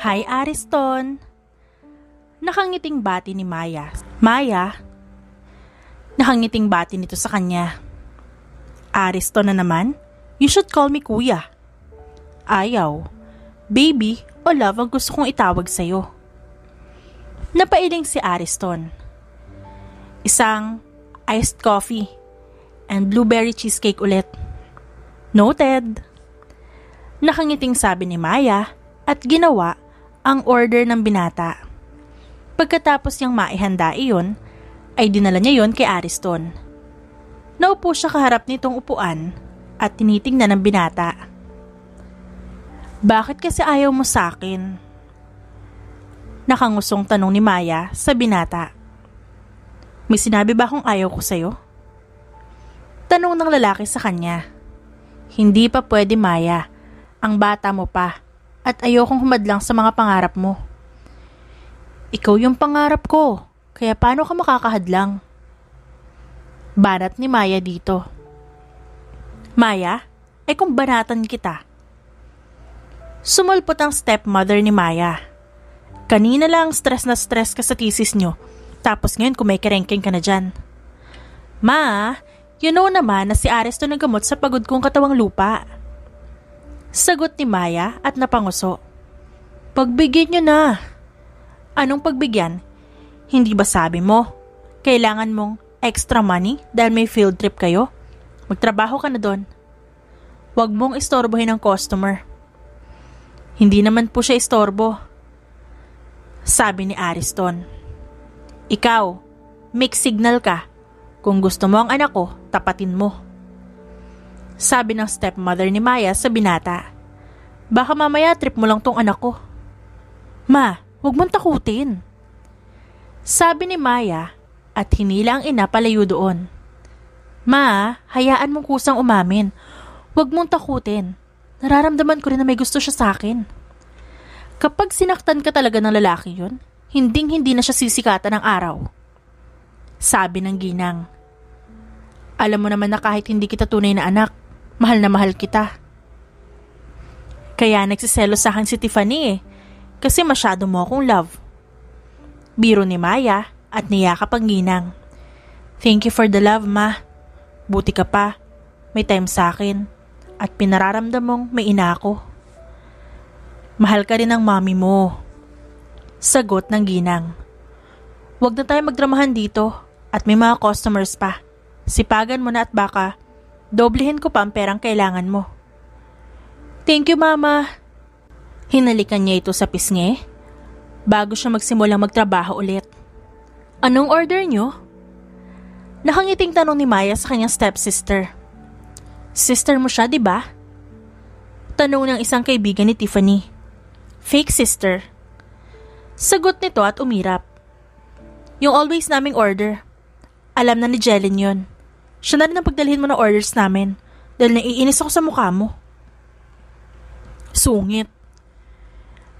Hi Ariston! Nakangiting bati ni Maya. Maya, nakangiting bati nito sa kanya. Ariston na naman, you should call me kuya. Ayaw, baby o love ang gusto kong itawag sa'yo. Napailing si Ariston. Isang iced coffee and blueberry cheesecake ulit. Noted! Nakangiting sabi ni Maya at ginawa ang order ng binata. Pagkatapos niyang maihanda iyon, ay dinala niya yon kay Ariston. Naupo siya kaharap nitong upuan at tinitingnan ng binata. Bakit kasi ayaw mo sa akin? Nakangusong tanong ni Maya sa binata. May sinabi ba akong ayaw ko sa'yo? Tanong ng lalaki sa kanya. Hindi pa pwede Maya, ang bata mo pa at ayokong humadlang sa mga pangarap mo. Ikaw yung pangarap ko, kaya paano ka makakahadlang? Banat ni Maya dito. Maya, ay kung banatan kita. Sumulpot ang stepmother ni Maya. Kanina lang stress na stress ka sa thesis nyo, tapos ngayon kumikerengking ka na dyan. Ma, you know naman na si Aristo nagamot sa pagod kong katawang lupa. Sagot ni Maya at napanguso. Pagbigyan nyo na. Anong pagbigyan? Hindi ba sabi mo? Kailangan mong extra money dahil may field trip kayo? Magtrabaho ka na doon. Huwag mong istorbohin ang customer. Hindi naman po siya istorbo. Sabi ni Ariston. Ikaw, mixed signal ka. Kung gusto mo ang anak ko, tapatin mo sabi ng stepmother ni Maya sa binata. Baka mamaya trip mo lang tong anak ko. Ma, huwag mong takutin. Sabi ni Maya at hinila ang ina palayo doon. Ma, hayaan mong kusang umamin. Huwag mong takutin. Nararamdaman ko rin na may gusto siya sa akin. Kapag sinaktan ka talaga ng lalaki yun, hinding-hindi na siya sisikatan ng araw. Sabi ng ginang. Alam mo naman na kahit hindi kita tunay na anak, Mahal na mahal kita. Kaya nagsiselo sa akin si Tiffany eh, kasi masyado mo akong love. Biro ni Maya at niyakap ang ginang. Thank you for the love, ma. Buti ka pa. May time sa akin. At pinararamdam mong may ina ako. Mahal ka rin ng mami mo. Sagot ng ginang. Huwag na tayo magdramahan dito at may mga customers pa. Sipagan mo na at baka Doblehin ko pa ang perang kailangan mo. Thank you, Mama. Hinalikan niya ito sa pisngi bago siya magsimulang magtrabaho ulit. Anong order niyo? Nakangiting tanong ni Maya sa kanyang stepsister. Sister mo siya, di ba? Tanong ng isang kaibigan ni Tiffany. Fake sister. Sagot nito at umirap. Yung always naming order. Alam na ni Jelen yon. Siya na rin ang pagdalhin mo ng orders namin dahil naiinis ako sa mukha mo. Sungit.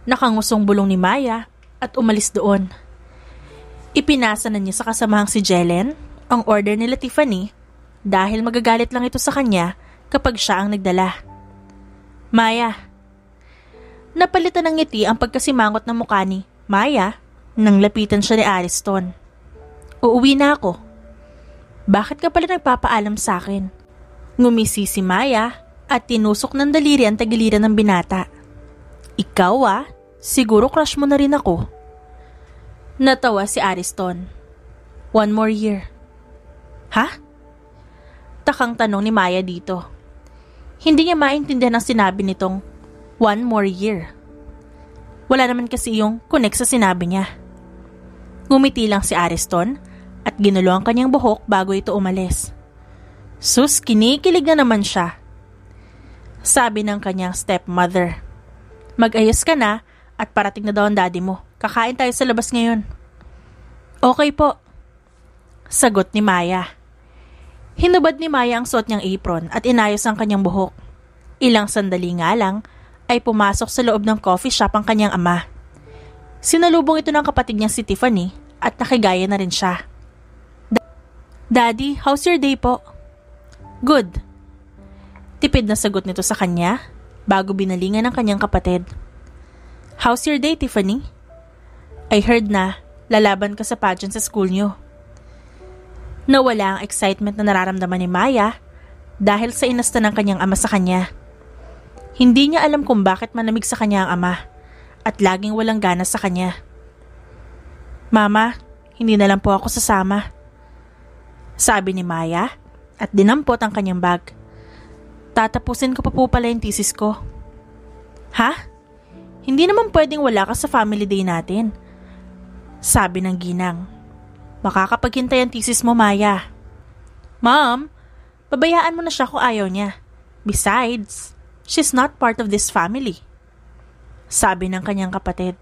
Nakangusong bulong ni Maya at umalis doon. Ipinasa na niya sa kasamahang si Jelen ang order nila Tiffany dahil magagalit lang ito sa kanya kapag siya ang nagdala. Maya. Napalitan ng ngiti ang pagkasimangot ng mukha ni Maya nang lapitan siya ni Ariston. Uuwi na ako. Bakit ka pala nagpapaalam sa akin? Ngumisi si Maya at tinusok ng daliri ang tagiliran ng binata. Ikaw ah, siguro crush mo na rin ako. Natawa si Ariston. One more year. Ha? Takang tanong ni Maya dito. Hindi niya maintindihan ang sinabi nitong one more year. Wala naman kasi yung connect sa sinabi niya. Ngumiti lang si Ariston at ginulo ang kanyang buhok bago ito umalis. Sus, kinikilig na naman siya. Sabi ng kanyang stepmother, Mag-ayos ka na at parating na daw ang daddy mo. Kakain tayo sa labas ngayon. Okay po. Sagot ni Maya. Hinubad ni Maya ang suot niyang apron at inayos ang kanyang buhok. Ilang sandali nga lang ay pumasok sa loob ng coffee shop ang kanyang ama. Sinalubong ito ng kapatid niya si Tiffany at nakigaya na rin siya. Daddy, how's your day po? Good. Tipid na sagot nito sa kanya bago binalingan ng kanyang kapatid. How's your day, Tiffany? I heard na lalaban ka sa pageant sa school niyo. Nawala ang excitement na nararamdaman ni Maya dahil sa inasta ng kanyang ama sa kanya. Hindi niya alam kung bakit manamig sa kanya ang ama at laging walang gana sa kanya. Mama, hindi na lang po ako sasama. Sabi ni Maya at dinampot ang kanyang bag. Tatapusin ko pa po pala yung thesis ko. Ha? Hindi naman pwedeng wala ka sa family day natin. Sabi ng ginang. Makakapaghintay ang thesis mo, Maya. Ma'am, pabayaan mo na siya kung ayaw niya. Besides, she's not part of this family. Sabi ng kanyang kapatid.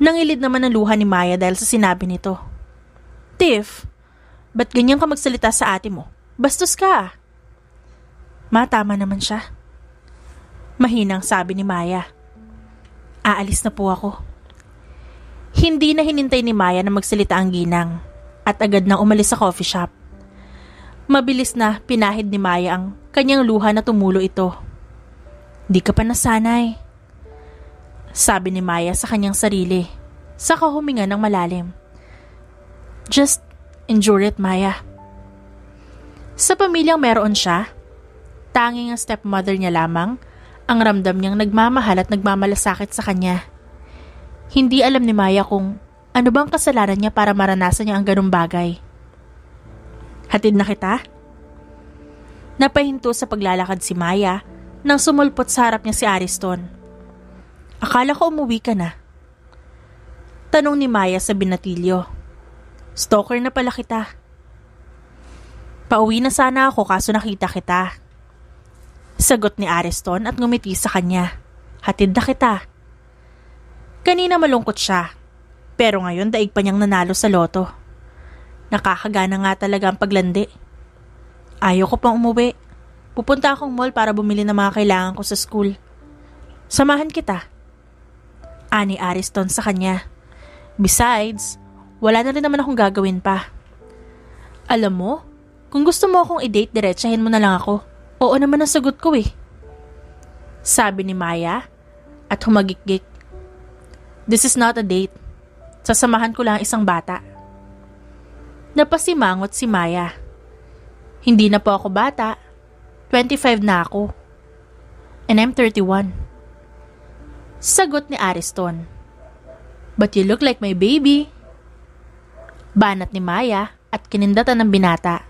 Nangilid naman ang luha ni Maya dahil sa sinabi nito. Tiff, Ba't ganyan ka magsalita sa ate mo? Bastos ka! Matama naman siya. Mahinang sabi ni Maya. Aalis na po ako. Hindi na hinintay ni Maya na magsalita ang ginang at agad na umalis sa coffee shop. Mabilis na pinahid ni Maya ang kanyang luha na tumulo ito. Di ka pa nasanay. Sabi ni Maya sa kanyang sarili, saka huminga ng malalim. Just Endure it, Maya. Sa pamilyang meron siya, tanging ang stepmother niya lamang ang ramdam niyang nagmamahal at nagmamalasakit sa kanya. Hindi alam ni Maya kung ano bang kasalanan niya para maranasan niya ang ganong bagay. Hatid na kita? Napahinto sa paglalakad si Maya nang sumulpot sa harap niya si Ariston. Akala ko umuwi ka na. Tanong ni Maya sa binatilyo. Stalker na pala kita. Pauwi na sana ako kaso nakita kita. Sagot ni Ariston at ngumiti sa kanya. Hatid na kita. Kanina malungkot siya. Pero ngayon daig pa niyang nanalo sa loto. Nakakagana nga talaga ang paglandi. Ayaw ko pang umuwi. Pupunta akong mall para bumili ng mga kailangan ko sa school. Samahan kita. Ani Ariston sa kanya. Besides, wala na rin naman akong gagawin pa. Alam mo, kung gusto mo akong i-date, diretsahin mo na lang ako. Oo naman ang sagot ko eh. Sabi ni Maya at humagikgik. This is not a date. Sasamahan ko lang isang bata. Napasimangot si Maya. Hindi na po ako bata. 25 na ako. And I'm 31. Sagot ni Ariston. But you look like my baby banat ni Maya at kinindatan ng binata.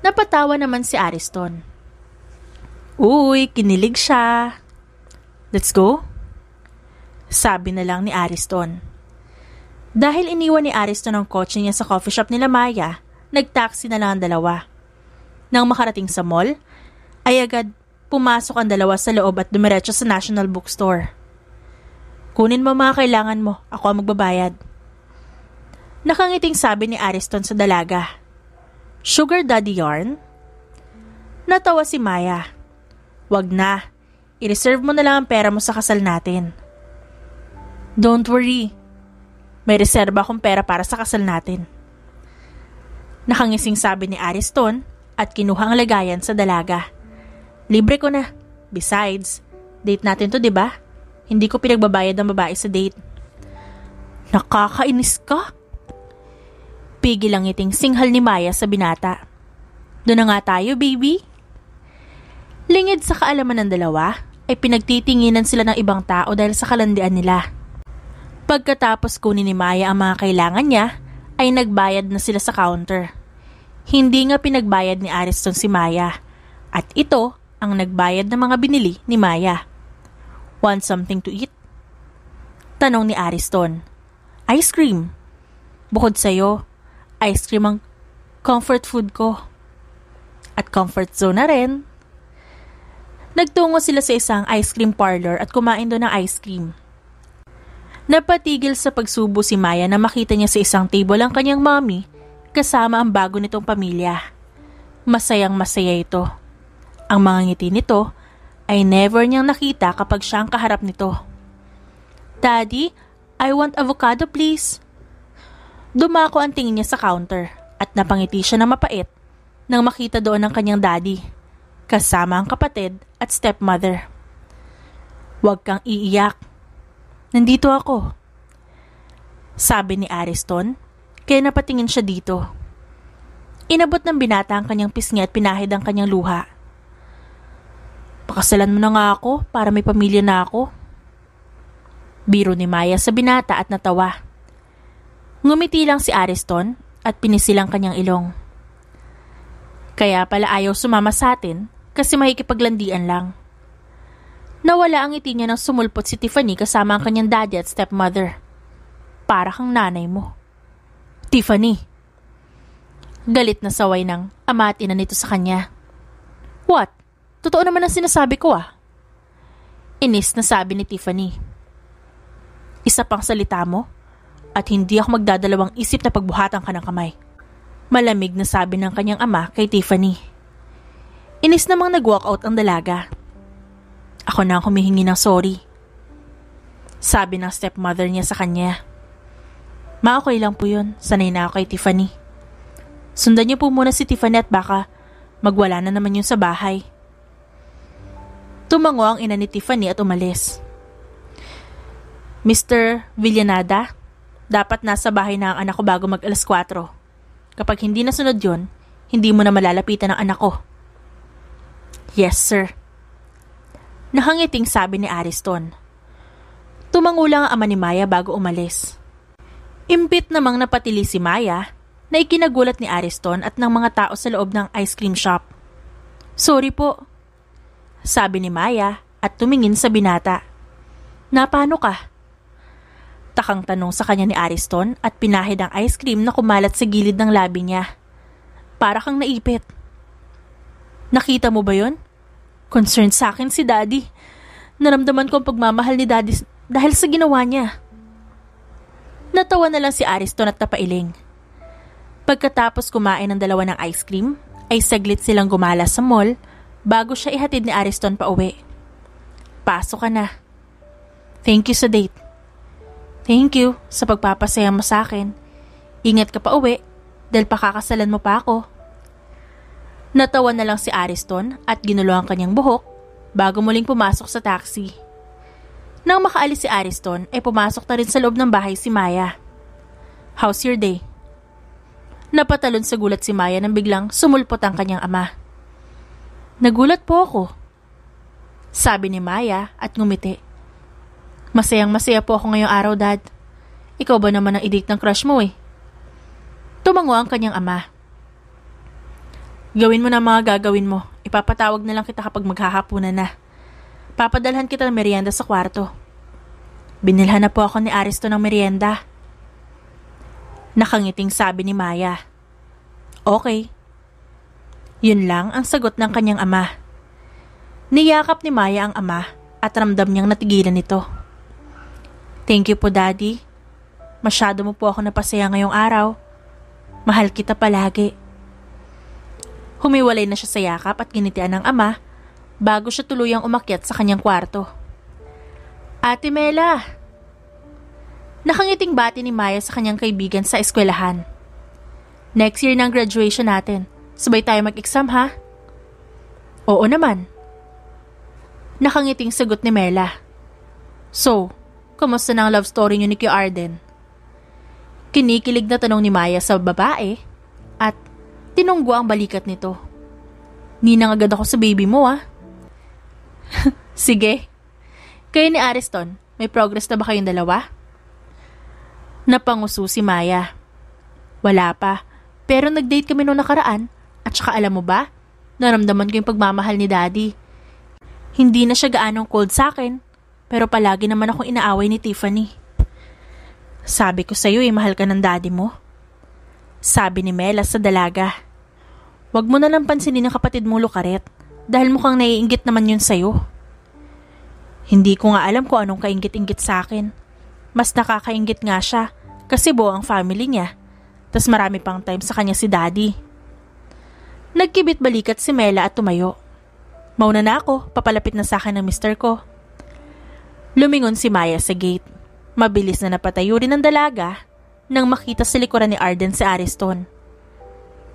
Napatawa naman si Ariston. Uy, kinilig siya. Let's go? Sabi na lang ni Ariston. Dahil iniwan ni Ariston ang kotse niya sa coffee shop nila Maya, nagtaksi na lang ang dalawa. Nang makarating sa mall, ay agad pumasok ang dalawa sa loob at dumiretso sa National Bookstore. Kunin mo mga kailangan mo, ako ang magbabayad. Nakangiting sabi ni Ariston sa dalaga. Sugar daddy yarn? Natawa si Maya. Wag na. I-reserve mo na lang ang pera mo sa kasal natin. Don't worry. May reserba akong pera para sa kasal natin. Nakangising sabi ni Ariston at kinuha ang lagayan sa dalaga. Libre ko na. Besides, date natin to, 'di ba? Hindi ko pinagbabayad ng babae sa date. Nakakainis ka? Napigil ang iting singhal ni Maya sa binata. Doon na nga tayo, baby. Lingid sa kaalaman ng dalawa, ay pinagtitinginan sila ng ibang tao dahil sa kalandian nila. Pagkatapos kunin ni Maya ang mga kailangan niya, ay nagbayad na sila sa counter. Hindi nga pinagbayad ni Ariston si Maya, at ito ang nagbayad ng mga binili ni Maya. Want something to eat? Tanong ni Ariston. Ice cream. Bukod sa'yo, ice cream ang comfort food ko. At comfort zone na rin. Nagtungo sila sa isang ice cream parlor at kumain doon ng ice cream. Napatigil sa pagsubo si Maya na makita niya sa isang table ang kanyang mommy kasama ang bago nitong pamilya. Masayang masaya ito. Ang mga ngiti nito ay never niyang nakita kapag siya ang kaharap nito. Daddy, I want avocado please. Dumako ang tingin niya sa counter at napangiti siya ng mapait nang makita doon ang kanyang daddy, kasama ang kapatid at stepmother. Huwag kang iiyak. Nandito ako. Sabi ni Ariston, kaya napatingin siya dito. Inabot ng binata ang kanyang pisngi at pinahid ang kanyang luha. Pakasalan mo na nga ako para may pamilya na ako. Biro ni Maya sa binata at natawa. Ngumiti lang si Ariston at pinisilang kanyang ilong. Kaya pala ayaw sumama sa atin kasi mahikipaglandian lang. Nawala ang ngiti niya nang sumulpot si Tiffany kasama ang kanyang daddy at stepmother. Para kang nanay mo. Tiffany! Galit na saway ng ama at ina nito sa kanya. What? Totoo naman ang sinasabi ko ah. Inis na sabi ni Tiffany. Isa pang salita mo? at hindi ako magdadalawang isip na pagbuhatan ka ng kamay. Malamig na sabi ng kanyang ama kay Tiffany. Inis namang nag-walk out ang dalaga. Ako na ang humihingi ng sorry. Sabi ng stepmother niya sa kanya. Ma okay lang po yun, sanay na ako kay Tiffany. Sundan niyo po muna si Tiffany at baka magwala na naman yun sa bahay. Tumango ang ina ni Tiffany at umalis. Mr. Villanada, dapat nasa bahay na ang anak ko bago mag alas 4. Kapag hindi nasunod yon, hindi mo na malalapitan ang anak ko. Yes, sir. Nahangiting sabi ni Ariston. Tumango ang ama ni Maya bago umalis. Impit namang napatili si Maya na ikinagulat ni Ariston at ng mga tao sa loob ng ice cream shop. Sorry po, sabi ni Maya at tumingin sa binata. Napano ka? takang tanong sa kanya ni Ariston at pinahid ang ice cream na kumalat sa gilid ng labi niya. Para kang naipit. Nakita mo ba yon? Concerned sa akin si Daddy. Naramdaman ko ang pagmamahal ni Daddy dahil sa ginawa niya. Natawa na lang si Ariston at napailing. Pagkatapos kumain ng dalawa ng ice cream, ay saglit silang gumala sa mall bago siya ihatid ni Ariston pa uwi. Pasok ka na. Thank you sa date. Thank you sa pagpapasaya mo sa akin. Ingat ka pa uwi dahil pakakasalan mo pa ako. Natawa na lang si Ariston at ginulo ang kanyang buhok bago muling pumasok sa taxi. Nang makaalis si Ariston ay pumasok na rin sa loob ng bahay si Maya. How's your day? Napatalon sa gulat si Maya nang biglang sumulpot ang kanyang ama. Nagulat po ako. Sabi ni Maya at ngumiti. Masayang masaya po ako ngayong araw, Dad. Ikaw ba naman ang i-date ng crush mo eh? Tumango ang kanyang ama. Gawin mo na mga gagawin mo. Ipapatawag na lang kita kapag maghahapunan na. Papadalhan kita ng merienda sa kwarto. Binilhan na po ako ni Aristo ng merienda. Nakangiting sabi ni Maya. Okay. Yun lang ang sagot ng kanyang ama. Niyakap ni Maya ang ama at ramdam niyang natigilan ito. Thank you po daddy. Masyado mo po ako napasaya ngayong araw. Mahal kita palagi. Humiwalay na siya sa yakap at ginitian ng ama bago siya tuluyang umakyat sa kanyang kwarto. Ate Mela! Nakangiting bati ni Maya sa kanyang kaibigan sa eskwelahan. Next year ng graduation natin. Sabay tayo mag-exam ha? Oo naman. Nakangiting sagot ni Mela. So, Kamusta na ang love story niyo ni Q Arden? Kinikilig na tanong ni Maya sa babae at tinunggo ang balikat nito. Ninang agad ako sa baby mo ah. Sige. Kayo ni Ariston, may progress na ba kayong dalawa? Napanguso si Maya. Wala pa. Pero nag-date kami noong nakaraan at saka alam mo ba, naramdaman ko yung pagmamahal ni daddy. Hindi na siya gaanong cold sa akin pero palagi naman akong inaaway ni Tiffany. Sabi ko sa'yo eh, mahal ka ng daddy mo. Sabi ni Mela sa dalaga. Huwag mo nalang pansinin ang kapatid mo Lucaret, dahil mukhang naiinggit naman yun sa'yo. Hindi ko nga alam kung anong kainggit-inggit sa akin. Mas nakakainggit nga siya kasi buo ang family niya. Tapos marami pang time sa kanya si daddy. Nagkibit balikat si Mela at tumayo. Mauna na ako, papalapit na sa akin ng mister ko. Lumingon si Maya sa gate. Mabilis na napatayo rin ang dalaga nang makita sa likuran ni Arden si Ariston.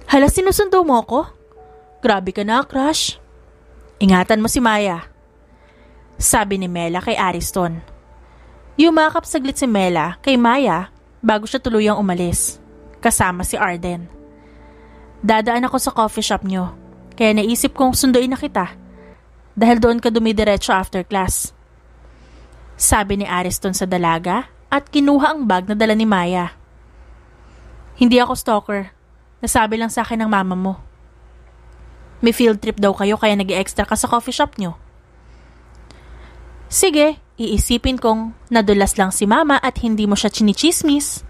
Hala, sinusundo mo ako? Grabe ka na, crush. Ingatan mo si Maya. Sabi ni Mela kay Ariston. Yumakap saglit si Mela kay Maya bago siya tuluyang umalis. Kasama si Arden. Dadaan ako sa coffee shop niyo. Kaya naisip kong sunduin na kita. Dahil doon ka dumidiretso after class sabi ni Ariston sa dalaga at kinuha ang bag na dala ni Maya. Hindi ako stalker. Nasabi lang sa akin ng mama mo. May field trip daw kayo kaya nag extra ka sa coffee shop nyo. Sige, iisipin kong nadulas lang si mama at hindi mo siya chinichismis.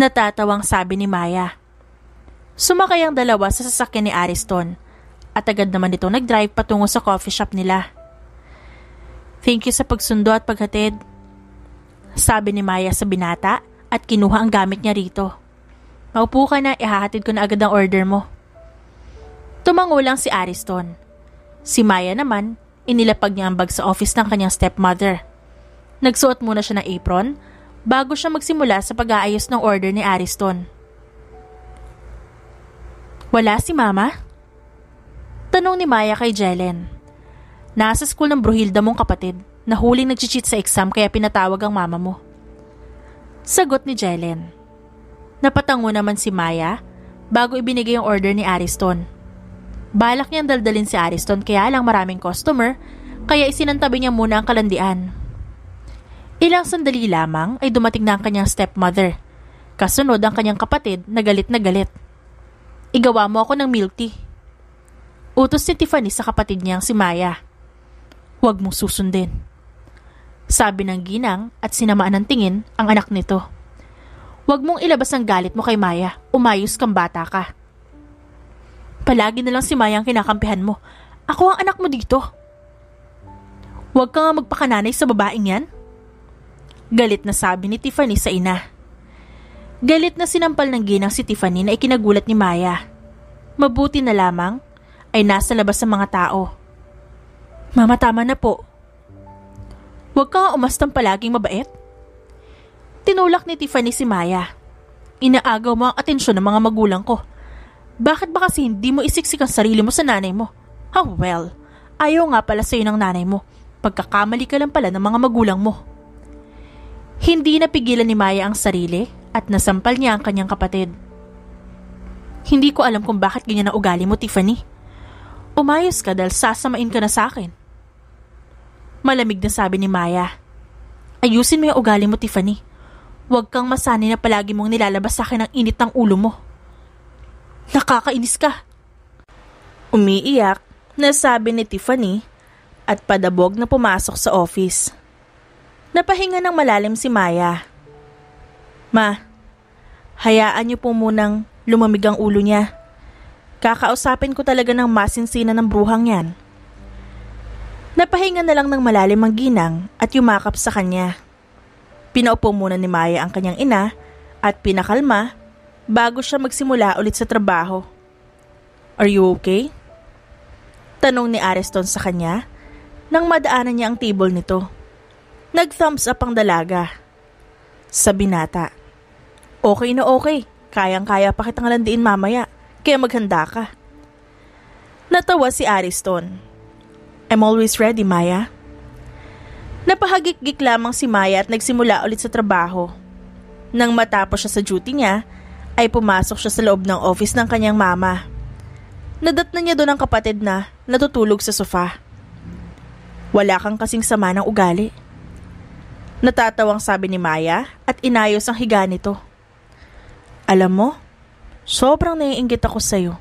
Natatawang sabi ni Maya. Sumakay ang dalawa sa sasakyan ni Ariston at agad naman ito nag-drive patungo sa coffee shop nila. Thank you sa pagsundo at paghatid. Sabi ni Maya sa binata at kinuha ang gamit niya rito. Maupo ka na, ihahatid ko na agad ang order mo. Tumango lang si Ariston. Si Maya naman, inilapag niya ang bag sa office ng kanyang stepmother. Nagsuot muna siya ng apron bago siya magsimula sa pag-aayos ng order ni Ariston. Wala si Mama? Tanong ni Maya kay Jelen. Nasa school ng Bruhilda mong kapatid na huling nagchichit sa exam kaya pinatawag ang mama mo. Sagot ni Jelen. Napatango naman si Maya bago ibinigay ang order ni Ariston. Balak niyang daldalin si Ariston kaya lang maraming customer kaya isinantabi niya muna ang kalandian. Ilang sandali lamang ay dumating na ang kanyang stepmother. Kasunod ang kanyang kapatid na galit na galit. Igawa mo ako ng milk tea. Utos ni Tiffany sa kapatid niyang si Maya. Huwag mong susundin. Sabi ng ginang at sinamaan ng tingin ang anak nito. Huwag mong ilabas ang galit mo kay Maya. Umayos kang bata ka. Palagi na lang si Maya ang kinakampihan mo. Ako ang anak mo dito. Huwag kang magpakananay sa babaeng yan. Galit na sabi ni Tiffany sa ina. Galit na sinampal ng ginang si Tiffany na ikinagulat ni Maya. Mabuti na lamang ay nasa labas ng mga tao Mama, tama na po. Huwag kang umastang palaging mabait. Tinulak ni Tiffany si Maya. Inaagaw mo ang atensyon ng mga magulang ko. Bakit ba kasi hindi mo isiksik ang sarili mo sa nanay mo? oh, well, ayaw nga pala sa'yo ng nanay mo. Pagkakamali ka lang pala ng mga magulang mo. Hindi napigilan ni Maya ang sarili at nasampal niya ang kanyang kapatid. Hindi ko alam kung bakit ganyan ang ugali mo, Tiffany. Umayos ka dahil sasamain ka na sa akin. Malamig na sabi ni Maya. Ayusin mo yung ugali mo, Tiffany. Huwag kang masani na palagi mong nilalabas sa akin ang init ng ulo mo. Nakakainis ka. Umiiyak na sabi ni Tiffany at padabog na pumasok sa office. Napahinga ng malalim si Maya. Ma, hayaan niyo po munang lumamig ang ulo niya. Kakausapin ko talaga ng masinsina ng bruhang yan. Napahinga na lang ng malalim ang ginang at yumakap sa kanya. Pinaupo muna ni Maya ang kanyang ina at pinakalma bago siya magsimula ulit sa trabaho. Are you okay? Tanong ni Ariston sa kanya nang madaanan niya ang table nito. Nag-thumbs up ang dalaga. Sa binata, okay na okay, kayang-kaya pa kitang landiin mamaya, kaya maghanda ka. Natawa si Ariston I'm always ready, Maya. Napahagik-gik lamang si Maya at nagsimula ulit sa trabaho. Nang matapos siya sa duty niya, ay pumasok siya sa loob ng office ng kanyang mama. na niya doon ang kapatid na natutulog sa sofa. Wala kang kasing sama ng ugali. Natatawang sabi ni Maya at inayos ang higa nito. Alam mo, sobrang naiingit ako sa'yo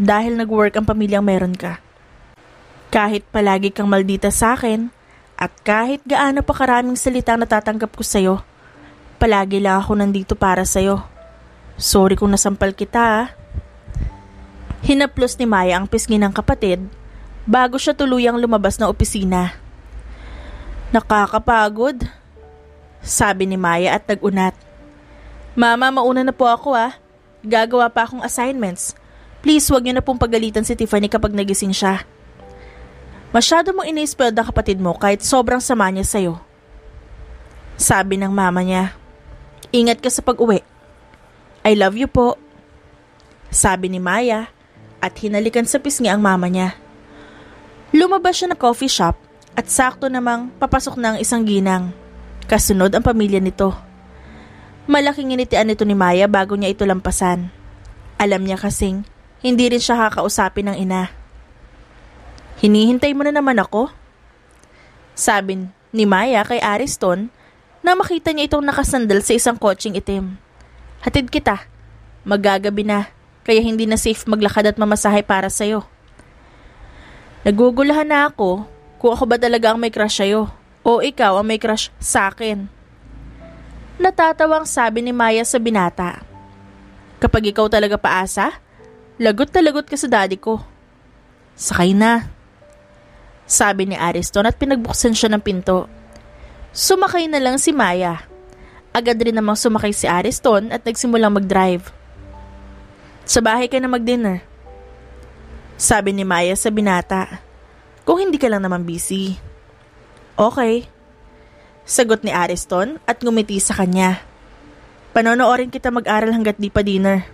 dahil nag-work ang pamilyang meron ka. Kahit palagi kang maldita sa akin, at kahit gaano pa karaming salita natatanggap ko sa'yo, palagi lang ako nandito para sa'yo. Sorry kung nasampal kita ah. Hinaplos ni Maya ang pisngi ng kapatid bago siya tuluyang lumabas na opisina. Nakakapagod, sabi ni Maya at nagunat. Mama, mauna na po ako ah. Gagawa pa akong assignments. Please, wag niyo na pong pagalitan si Tiffany kapag nagising siya. Masyado mong inispeld ang kapatid mo kahit sobrang sama niya sa'yo. Sabi ng mama niya, Ingat ka sa pag-uwi. I love you po. Sabi ni Maya at hinalikan sa pisngi ang mama niya. Lumabas siya ng coffee shop at sakto namang papasok na ang isang ginang. Kasunod ang pamilya nito. Malaking initian nito ni Maya bago niya ito lampasan. Alam niya kasing hindi rin siya kakausapin ng ina. Hinihintay mo na naman ako? Sabi ni Maya kay Ariston na makita niya itong nakasandal sa isang kotseng itim. Hatid kita. Magagabi na, kaya hindi na safe maglakad at mamasahe para sa'yo. Nagugulahan na ako kung ako ba talaga ang may crush sa'yo o ikaw ang may crush sa akin. Natatawang sabi ni Maya sa binata. Kapag ikaw talaga paasa, lagot na lagot ka sa daddy ko. Sakay na sabi ni Ariston at pinagbuksan siya ng pinto. Sumakay na lang si Maya. Agad rin namang sumakay si Ariston at nagsimulang mag-drive. Sa bahay ka na mag-dinner. Sabi ni Maya sa binata. Kung hindi ka lang naman busy. Okay. Sagot ni Ariston at ngumiti sa kanya. Panonoorin kita mag-aral hanggat di pa dinner.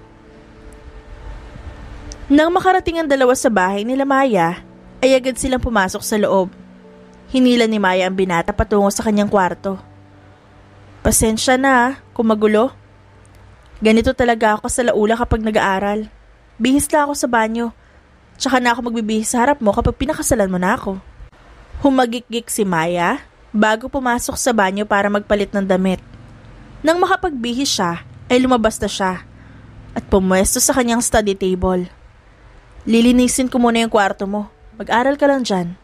Nang makarating ang dalawa sa bahay nila Maya, ay agad silang pumasok sa loob. Hinila ni Maya ang binata patungo sa kanyang kwarto. Pasensya na kung magulo. Ganito talaga ako sa laula kapag nag-aaral. Bihis na ako sa banyo. Tsaka na ako magbibihis sa harap mo kapag pinakasalan mo na ako. Humagikgik si Maya bago pumasok sa banyo para magpalit ng damit. Nang makapagbihis siya, ay lumabas na siya at pumwesto sa kanyang study table. Lilinisin ko muna yung kwarto mo. Mag-aral ka lang dyan.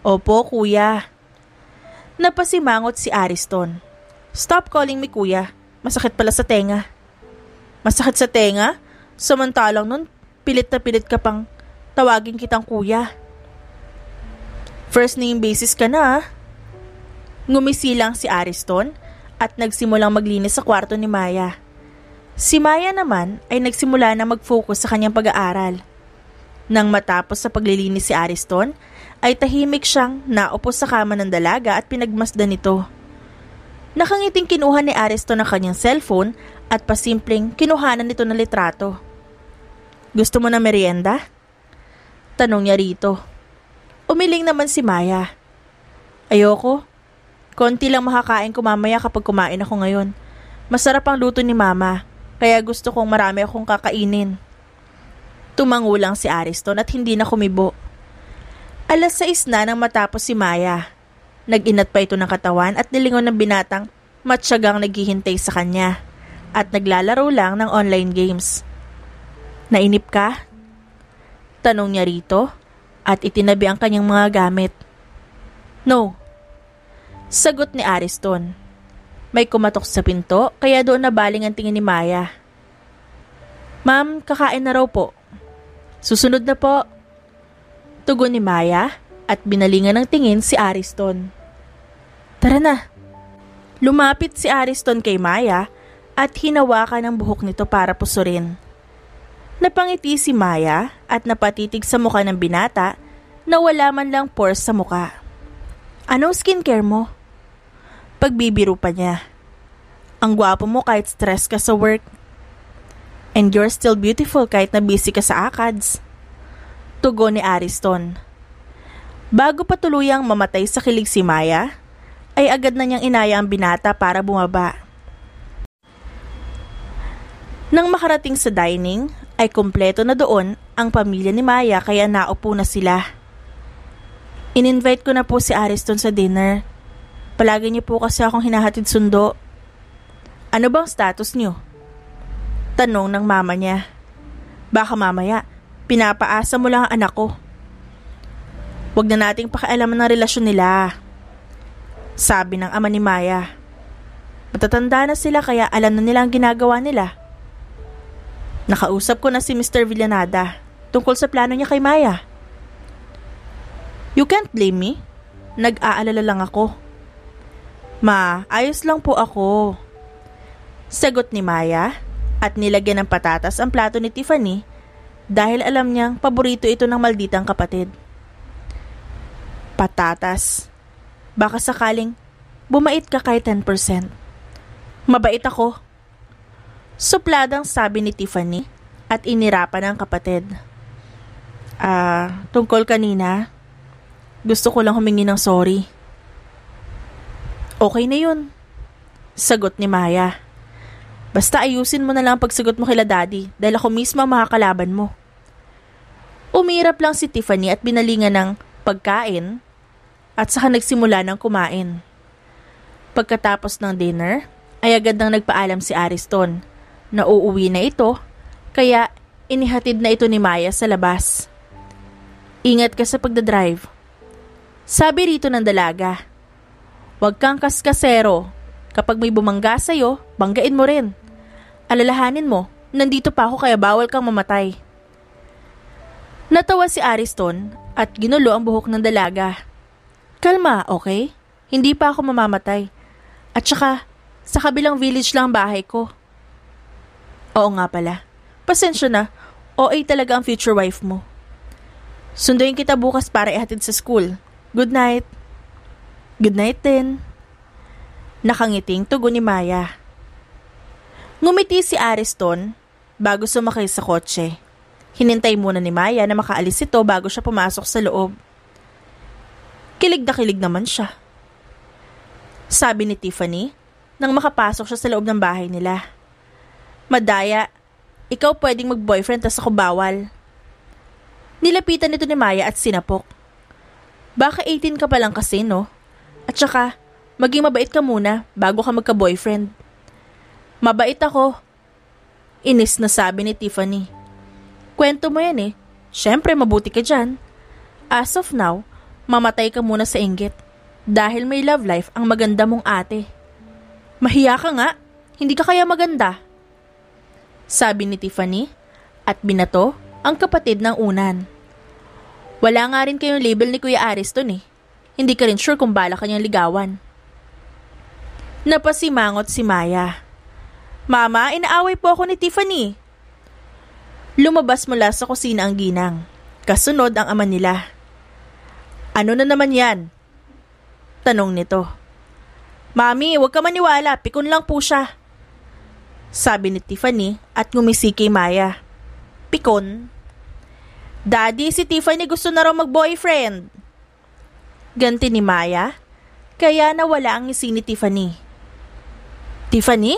Opo, kuya. Napasimangot si Ariston. Stop calling me kuya. Masakit pala sa tenga. Masakit sa tenga? Samantalang nun, pilit na pilit ka pang tawagin kitang kuya. First name basis ka na ah. Ngumisilang si Ariston at nagsimulang maglinis sa kwarto ni Maya. Si Maya naman ay nagsimula na mag-focus sa kanyang pag-aaral. Nang matapos sa paglilinis si Ariston, ay tahimik siyang naupo sa kama ng dalaga at pinagmasdan nito. Nakangiting kinuha ni Ariston ang kanyang cellphone at pasimpleng kinuhanan nito ng litrato. Gusto mo na merienda? Tanong niya rito. Umiling naman si Maya. Ayoko. Konti lang makakain ko mamaya kapag kumain ako ngayon. Masarap ang luto ni mama, kaya gusto kong marami akong kakainin. Tumango si Ariston at hindi na kumibo. Alas 6 na nang matapos si Maya. Nag-inat pa ito ng katawan at nilingon ng binatang matsyagang naghihintay sa kanya at naglalaro lang ng online games. Nainip ka? Tanong niya rito at itinabi ang kanyang mga gamit. No. Sagot ni Ariston. May kumatok sa pinto kaya doon nabaling ang tingin ni Maya. Ma'am, kakain na raw po. Susunod na po. Tugon ni Maya at binalingan ng tingin si Ariston. Tara na. Lumapit si Ariston kay Maya at hinawakan ang buhok nito para pusurin. Napangiti si Maya at napatitig sa mukha ng binata na wala man lang pores sa mukha. Anong skincare mo? Pagbibiro pa niya. Ang gwapo mo kahit stress ka sa work. And you're still beautiful kahit na busy ka sa ACADS. Tugon ni Ariston. Bago pa tuluyang mamatay sa kilig si Maya, ay agad na niyang inaya ang binata para bumaba. Nang makarating sa dining, ay kumpleto na doon ang pamilya ni Maya kaya naupo na sila. In-invite ko na po si Ariston sa dinner. Palagi niyo po kasi akong hinahatid sundo. Ano bang status niyo? Tanong ng mama niya. Baka mamaya, pinapaasa mo lang ang anak ko. Huwag na nating pakialaman ng relasyon nila. Sabi ng ama ni Maya. Matatanda na sila kaya alam na nila ang ginagawa nila. Nakausap ko na si Mr. Villanada tungkol sa plano niya kay Maya. You can't blame me. Nag-aalala lang ako. Ma, ayos lang po ako. Sagot ni Maya at nilagyan ng patatas ang plato ni Tiffany dahil alam niyang paborito ito ng malditang kapatid. Patatas. Baka sakaling bumait ka kahit 10%. Mabait ako. Supladang sabi ni Tiffany at inirapan ang kapatid. Ah, uh, tungkol kanina, gusto ko lang humingi ng sorry. Okay na yun. Sagot ni Maya. Basta ayusin mo na lang pagsagot mo kila daddy dahil ako mismo ang makakalaban mo. Umirap lang si Tiffany at binalingan ng pagkain at saka nagsimula ng kumain. Pagkatapos ng dinner, ay agad nang nagpaalam si Ariston na uuwi na ito kaya inihatid na ito ni Maya sa labas. Ingat ka sa pagdadrive. Sabi rito ng dalaga, Huwag kang kaskasero. Kapag may bumangga sa'yo, banggain mo rin. Alalahanin mo, nandito pa ako kaya bawal kang mamatay. Natawa si Ariston at ginulo ang buhok ng dalaga. Kalma, okay? Hindi pa ako mamamatay. At saka, sa kabilang village lang bahay ko. Oo nga pala. Pasensya na. OA talaga ang future wife mo. Sunduin kita bukas para ihatid sa school. Good night. Good night din. Nakangiting tugon ni Maya. Ngumiti si Ariston bago sumakay sa kotse. Hinintay muna ni Maya na makaalis ito bago siya pumasok sa loob. Kilig na kilig naman siya. Sabi ni Tiffany nang makapasok siya sa loob ng bahay nila. Madaya, ikaw pwedeng mag-boyfriend tas ako bawal. Nilapitan nito ni Maya at sinapok. Baka 18 ka pa lang kasi no? At saka, maging mabait ka muna bago ka magka-boyfriend. Mabait ako. Inis na sabi ni Tiffany. Kwento mo yan eh. Siyempre mabuti ka dyan. As of now, mamatay ka muna sa inggit. Dahil may love life ang maganda mong ate. Mahiya ka nga. Hindi ka kaya maganda. Sabi ni Tiffany at binato ang kapatid ng unan. Wala nga rin kayong label ni Kuya Ariston eh. Hindi ka rin sure kung bala kanyang ligawan. Napasimangot si Maya. Mama, inaaway po ako ni Tiffany. Lumabas mula sa kusina ang ginang. Kasunod ang ama nila. Ano na naman yan? Tanong nito. Mami, huwag ka maniwala. Pikon lang po siya. Sabi ni Tiffany at ngumisi kay Maya. Pikon? Daddy, si Tiffany gusto na raw mag-boyfriend. Ganti ni Maya, kaya nawala ang ngisi ni Tiffany. Tiffany?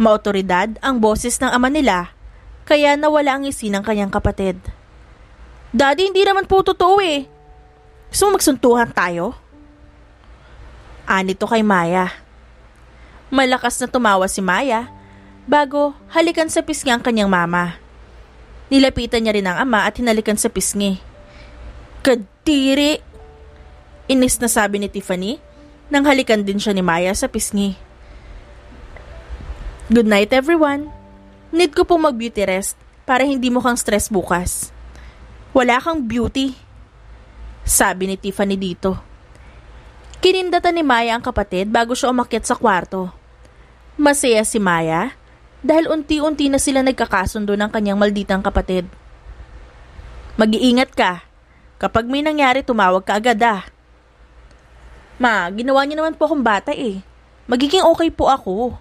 Maotoridad ang boses ng ama nila, kaya nawala ang isin ng kanyang kapatid. Daddy, hindi naman po totoo eh. Gusto mo magsuntuhan tayo? Anito kay Maya. Malakas na tumawa si Maya bago halikan sa pisngi ang kanyang mama. Nilapitan niya rin ang ama at hinalikan sa pisngi. Kadiri! Inis na sabi ni Tiffany nang halikan din siya ni Maya sa pisngi. Good night everyone. Need ko pong mag-beauty rest para hindi mukhang stress bukas. Wala kang beauty. Sabi ni Tiffany dito. Kinindata ni Maya ang kapatid bago siya umakyat sa kwarto. Masaya si Maya dahil unti-unti na sila nagkakasundo ng kanyang malditang kapatid. Mag-iingat ka. Kapag may nangyari, tumawag ka agad ah. Ma, ginawa niya naman po akong bata eh. Magiging okay po ako.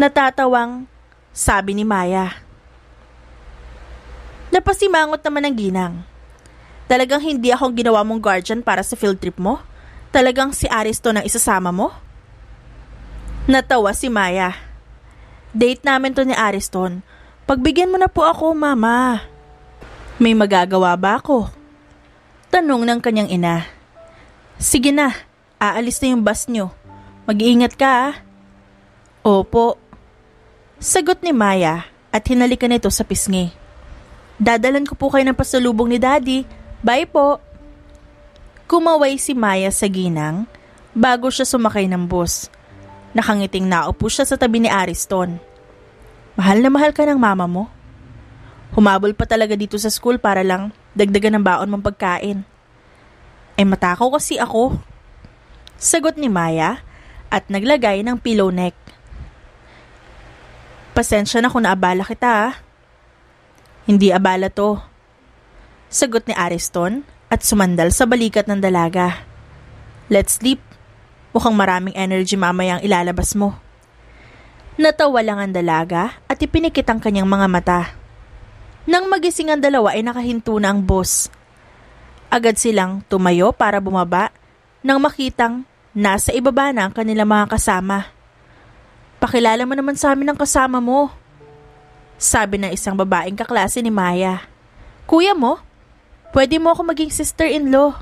Natatawang sabi ni Maya. Napasimangot naman ang ginang. Talagang hindi akong ginawa mong guardian para sa field trip mo? Talagang si Aristo na isasama mo? Natawa si Maya. Date namin to ni Ariston. Pagbigyan mo na po ako, mama. May magagawa ba ako? Tanong ng kanyang ina. Sige na, aalis na yung bus nyo. Mag-iingat ka ah. Opo, Sagot ni Maya at hinalikan nito sa pisngi. Dadalan ko po kayo ng pasalubong ni Daddy. Bye po! Kumaway si Maya sa ginang bago siya sumakay ng bus. Nakangiting naupo siya sa tabi ni Ariston. Mahal na mahal ka ng mama mo. Humabol pa talaga dito sa school para lang dagdagan ng baon mong pagkain. Ay eh, matakaw kasi ako. Sagot ni Maya at naglagay ng pillow neck. Pasensya na kung naabala kita ah. Hindi abala to. Sagot ni Ariston at sumandal sa balikat ng dalaga. Let's sleep. Mukhang maraming energy mamaya ang ilalabas mo. Natawa lang ang dalaga at ipinikit ang kanyang mga mata. Nang magising ang dalawa ay nakahinto na ang boss. Agad silang tumayo para bumaba nang makitang nasa ibaba na ang kanilang mga kasama. Pakilala mo naman sa amin ang kasama mo. Sabi ng isang babaeng kaklase ni Maya. Kuya mo, pwede mo ako maging sister-in-law.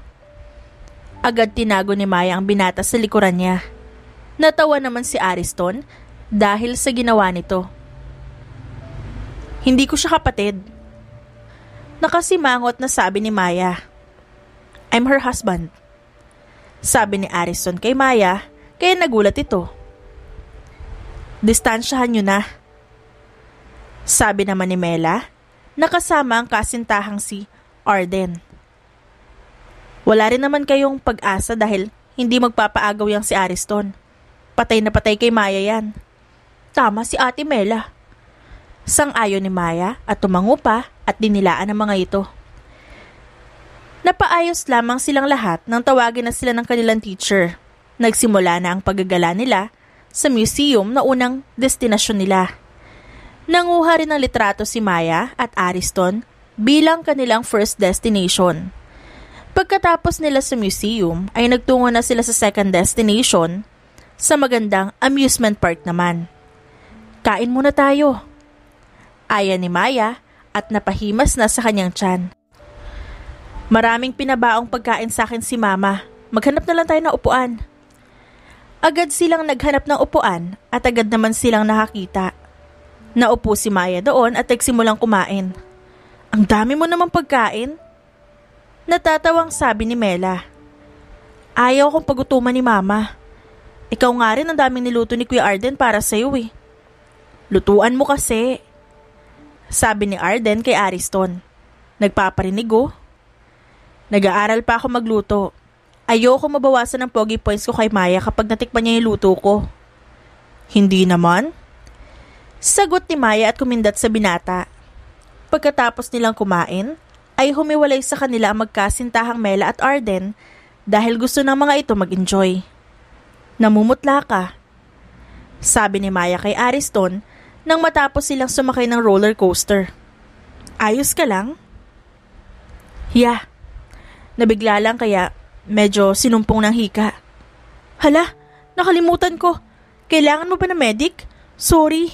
Agad tinago ni Maya ang binata sa likuran niya. Natawa naman si Ariston dahil sa ginawa nito. Hindi ko siya kapatid. Nakasimangot na sabi ni Maya. I'm her husband. Sabi ni Ariston kay Maya, kaya nagulat ito. Distansyahan nyo na. Sabi naman ni Mela, nakasama ang kasintahang si Arden. Wala rin naman kayong pag-asa dahil hindi magpapaagaw yang si Ariston. Patay na patay kay Maya yan. Tama si Ate Mela. Sang-ayon ni Maya at tumango pa at dinilaan ang mga ito. Napaayos lamang silang lahat nang tawagin na sila ng kanilang teacher. Nagsimula na ang paggagala nila sa museum na unang destinasyon nila. Nanguha rin ng litrato si Maya at Ariston bilang kanilang first destination. Pagkatapos nila sa museum ay nagtungo na sila sa second destination sa magandang amusement park naman. Kain muna tayo. Aya ni Maya at napahimas na sa kanyang tiyan. Maraming pinabaong pagkain sa akin si Mama. Maghanap na lang tayo ng upuan. Agad silang naghanap ng upuan at agad naman silang nakakita. Naupo si Maya doon at nagsimulang kumain. Ang dami mo namang pagkain. Natatawang sabi ni Mela. Ayaw kong pagutuman ni Mama. Ikaw nga rin ang daming niluto ni Kuya Arden para sa iyo eh. Lutuan mo kasi. Sabi ni Arden kay Ariston. Nagpaparinig oh. Nag-aaral pa ako magluto. Ayoko mabawasan ng pogi points ko kay Maya kapag natikman niya yung luto ko. Hindi naman. Sagot ni Maya at kumindat sa binata. Pagkatapos nilang kumain, ay humiwalay sa kanila ang magkasintahang Mela at Arden dahil gusto ng mga ito mag-enjoy. Namumutla ka. Sabi ni Maya kay Ariston nang matapos silang sumakay ng roller coaster. Ayos ka lang? Yeah. Nabigla lang kaya Medyo sinumpong ng hika. Hala, nakalimutan ko. Kailangan mo ba na medic? Sorry.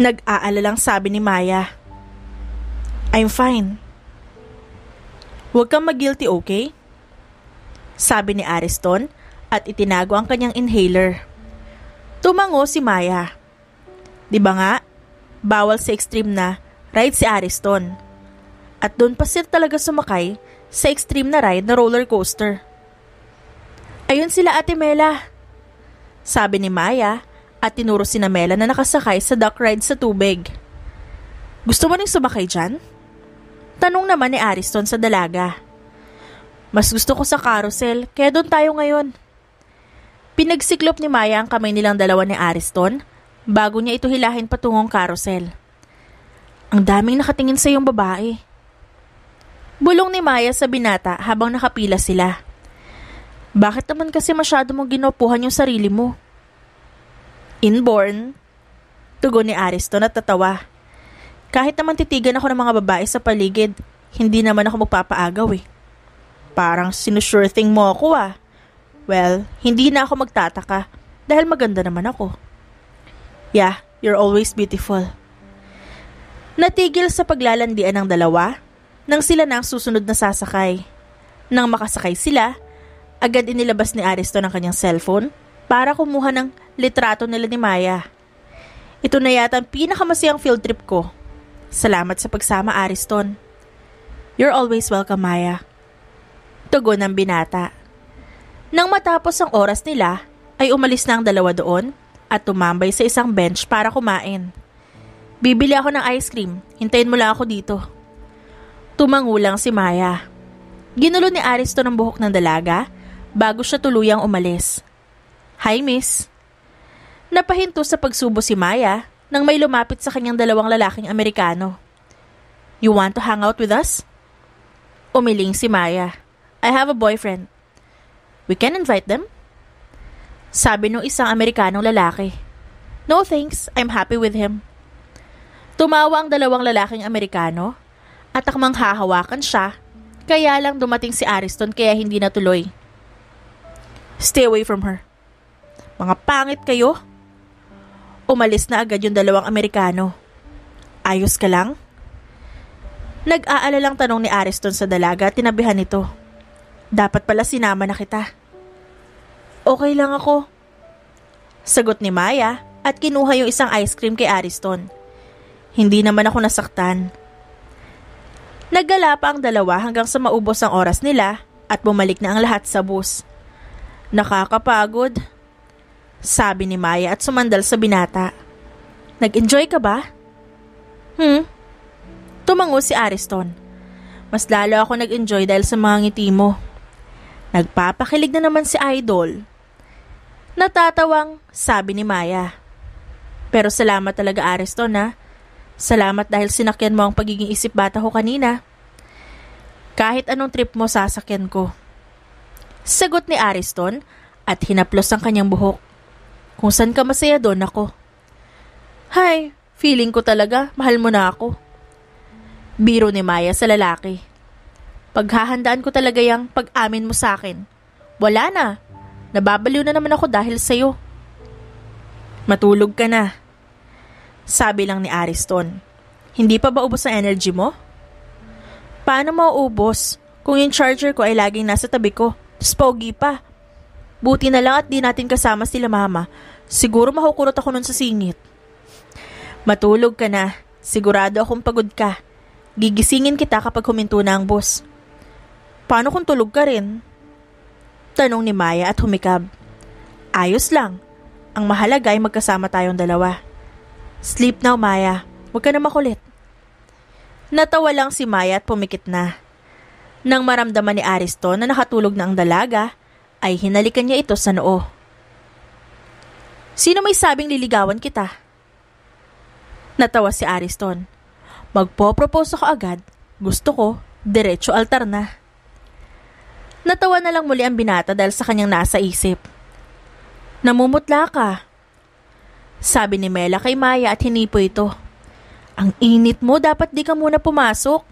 nag lang sabi ni Maya. I'm fine. Huwag kang mag-guilty, okay? Sabi ni Ariston at itinago ang kanyang inhaler. Tumango si Maya. Di ba nga, bawal sa extreme na ride si Ariston. At doon pa sila talaga sumakay sa extreme na ride na roller coaster. Ayun sila Ate Mela. Sabi ni Maya at tinuro si Mela na nakasakay sa duck ride sa tubig. Gusto mo nang sumakay dyan? Tanong naman ni Ariston sa dalaga. Mas gusto ko sa carousel, kaya doon tayo ngayon. Pinagsiklop ni Maya ang kamay nilang dalawa ni Ariston bago niya ito hilahin patungong carousel. Ang daming nakatingin sa iyong babae. Bulong ni Maya sa binata habang nakapila sila. Bakit naman kasi masyado mong ginopuhan yung sarili mo? Inborn? Tugon ni Ariston at tatawa. Kahit naman titigan ako ng mga babae sa paligid, hindi naman ako magpapaagaw eh. Parang sinusure thing mo ako ah. Well, hindi na ako magtataka dahil maganda naman ako. Yeah, you're always beautiful. Natigil sa paglalandian ng dalawa nang sila na ang susunod na sasakay. Nang makasakay sila, agad inilabas ni Aristo ng kanyang cellphone para kumuha ng litrato nila ni Maya. Ito na yata ang pinakamasiyang field trip ko. Salamat sa pagsama, Ariston. You're always welcome, Maya. Tugon ng binata. Nang matapos ang oras nila, ay umalis na ang dalawa doon at tumambay sa isang bench para kumain. Bibili ako ng ice cream. Hintayin mo lang ako dito. Tumangulang si Maya. Ginulo ni Aristo ng buhok ng dalaga bago siya tuluyang umalis. Hi, miss. Napahinto sa pagsubo si Maya nang may lumapit sa kanyang dalawang lalaking Amerikano. You want to hang out with us? Umiling si Maya. I have a boyfriend. We can invite them? Sabi ng isang Amerikanong lalaki. No thanks, I'm happy with him. Tumawa ang dalawang lalaking Amerikano at akmang hahawakan siya. Kaya lang dumating si Ariston kaya hindi natuloy. Stay away from her. Mga pangit kayo. Umalis na agad yung dalawang Amerikano. Ayos ka lang? Nag-aalalang tanong ni Ariston sa dalaga at tinabihan nito. Dapat pala sinama na kita. Okay lang ako. Sagot ni Maya at kinuha yung isang ice cream kay Ariston. Hindi naman ako nasaktan. Naggala pa ang dalawa hanggang sa maubos ang oras nila at bumalik na ang lahat sa bus. Nakakapagod, sabi ni Maya at sumandal sa binata. Nag-enjoy ka ba? Hmm? Tumango si Ariston. Mas lalo ako nag-enjoy dahil sa mga ngiti mo. Nagpapakilig na naman si Idol. Natatawang sabi ni Maya. Pero salamat talaga Ariston ha Salamat dahil sinakyan mo ang pagiging isip bata ko kanina. Kahit anong trip mo, sasakyan ko. Sagot ni Ariston at hinaplos ang kanyang buhok. Kung saan ka masaya doon ako. Hay, feeling ko talaga, mahal mo na ako. Biro ni Maya sa lalaki. Paghahandaan ko talaga yung pag-amin mo sa akin. Wala na. Nababaliw na naman ako dahil sa'yo. Matulog ka na. Sabi lang ni Ariston. Hindi pa ba ubos ang energy mo? Paano mauubos kung yung charger ko ay laging nasa tabi ko? spogi pa. Buti na lang at di natin kasama sila mama. Siguro makukurot ako nun sa singit. Matulog ka na. Sigurado akong pagod ka. Gigisingin kita kapag huminto na ang bus. Paano kung tulog ka rin? Tanong ni Maya at humikab. Ayos lang. Ang mahalaga ay magkasama tayong dalawa. Sleep now, Maya. Huwag ka na makulit. Natawa lang si Maya at pumikit na. Nang maramdaman ni Aristo na nakatulog na ang dalaga, ay hinalikan niya ito sa noo. Sino may sabing liligawan kita? Natawa si Ariston. Magpo-propose ako agad. Gusto ko, diretso altar na. Natawa na lang muli ang binata dahil sa kanyang nasa isip. Namumutla ka. Sabi ni Mela kay Maya at hinipo ito. Ang init mo, dapat di ka muna pumasok.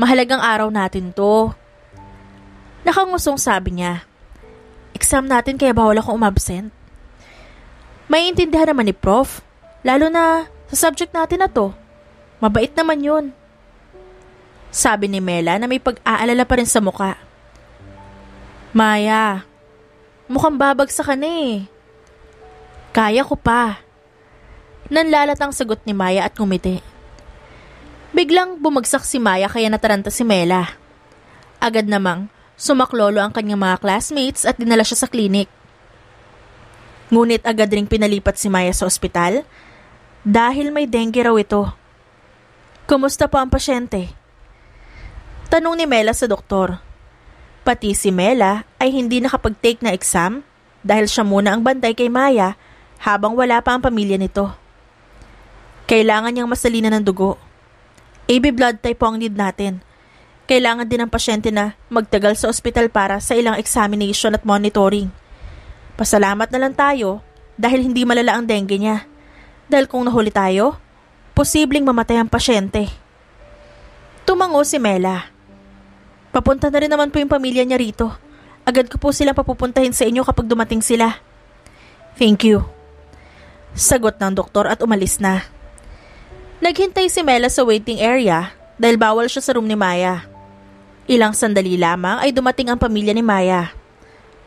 Mahalagang araw natin to. Nakangusong sabi niya. Exam natin kaya bawal akong umabsent. May intindihan naman ni Prof. Lalo na sa subject natin na to. Mabait naman yun. Sabi ni Mela na may pag-aalala pa rin sa muka. Maya, mukhang babagsak ka na eh. Kaya ko pa. Nanlalatang sagot ni Maya at ngumiti. Biglang bumagsak si Maya kaya nataranta si Mela. Agad namang sumaklolo ang kanyang mga classmates at dinala siya sa klinik. Ngunit agad ring pinalipat si Maya sa ospital dahil may dengue raw ito. Kumusta pa ang pasyente? Tanong ni Mela sa doktor. Pati si Mela ay hindi nakapag-take na exam dahil siya muna ang bantay kay Maya habang wala pa ang pamilya nito. Kailangan niyang masalina ng dugo. AB blood type po ang need natin. Kailangan din ng pasyente na magtagal sa ospital para sa ilang examination at monitoring. Pasalamat na lang tayo dahil hindi malala ang dengue niya. Dahil kung nahuli tayo, posibleng mamatay ang pasyente. Tumango si Mela. Papunta na rin naman po yung pamilya niya rito. Agad ko po silang papupuntahin sa inyo kapag dumating sila. Thank you. Sagot ng doktor at umalis na. Naghintay si Mela sa waiting area dahil bawal siya sa room ni Maya. Ilang sandali lamang ay dumating ang pamilya ni Maya.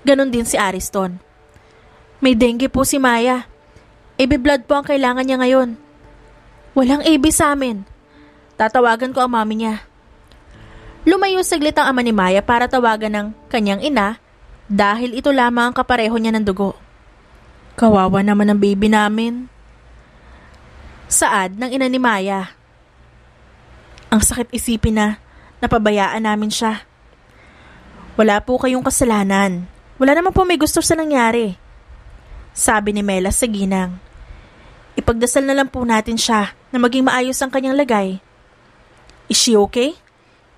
Ganon din si Ariston. May dengue po si Maya. AB blood po ang kailangan niya ngayon. Walang AB sa amin. Tatawagan ko ang mami niya. Lumayo saglit ang ama ni Maya para tawagan ng kanyang ina dahil ito lamang ang kapareho niya ng dugo. Kawawa naman ang baby namin. Saad ng ina ni Maya. Ang sakit isipin na napabayaan namin siya. Wala po kayong kasalanan. Wala naman po may gusto sa nangyari. Sabi ni Mela sa ginang. Ipagdasal na lang po natin siya na maging maayos ang kanyang lagay. Is she okay?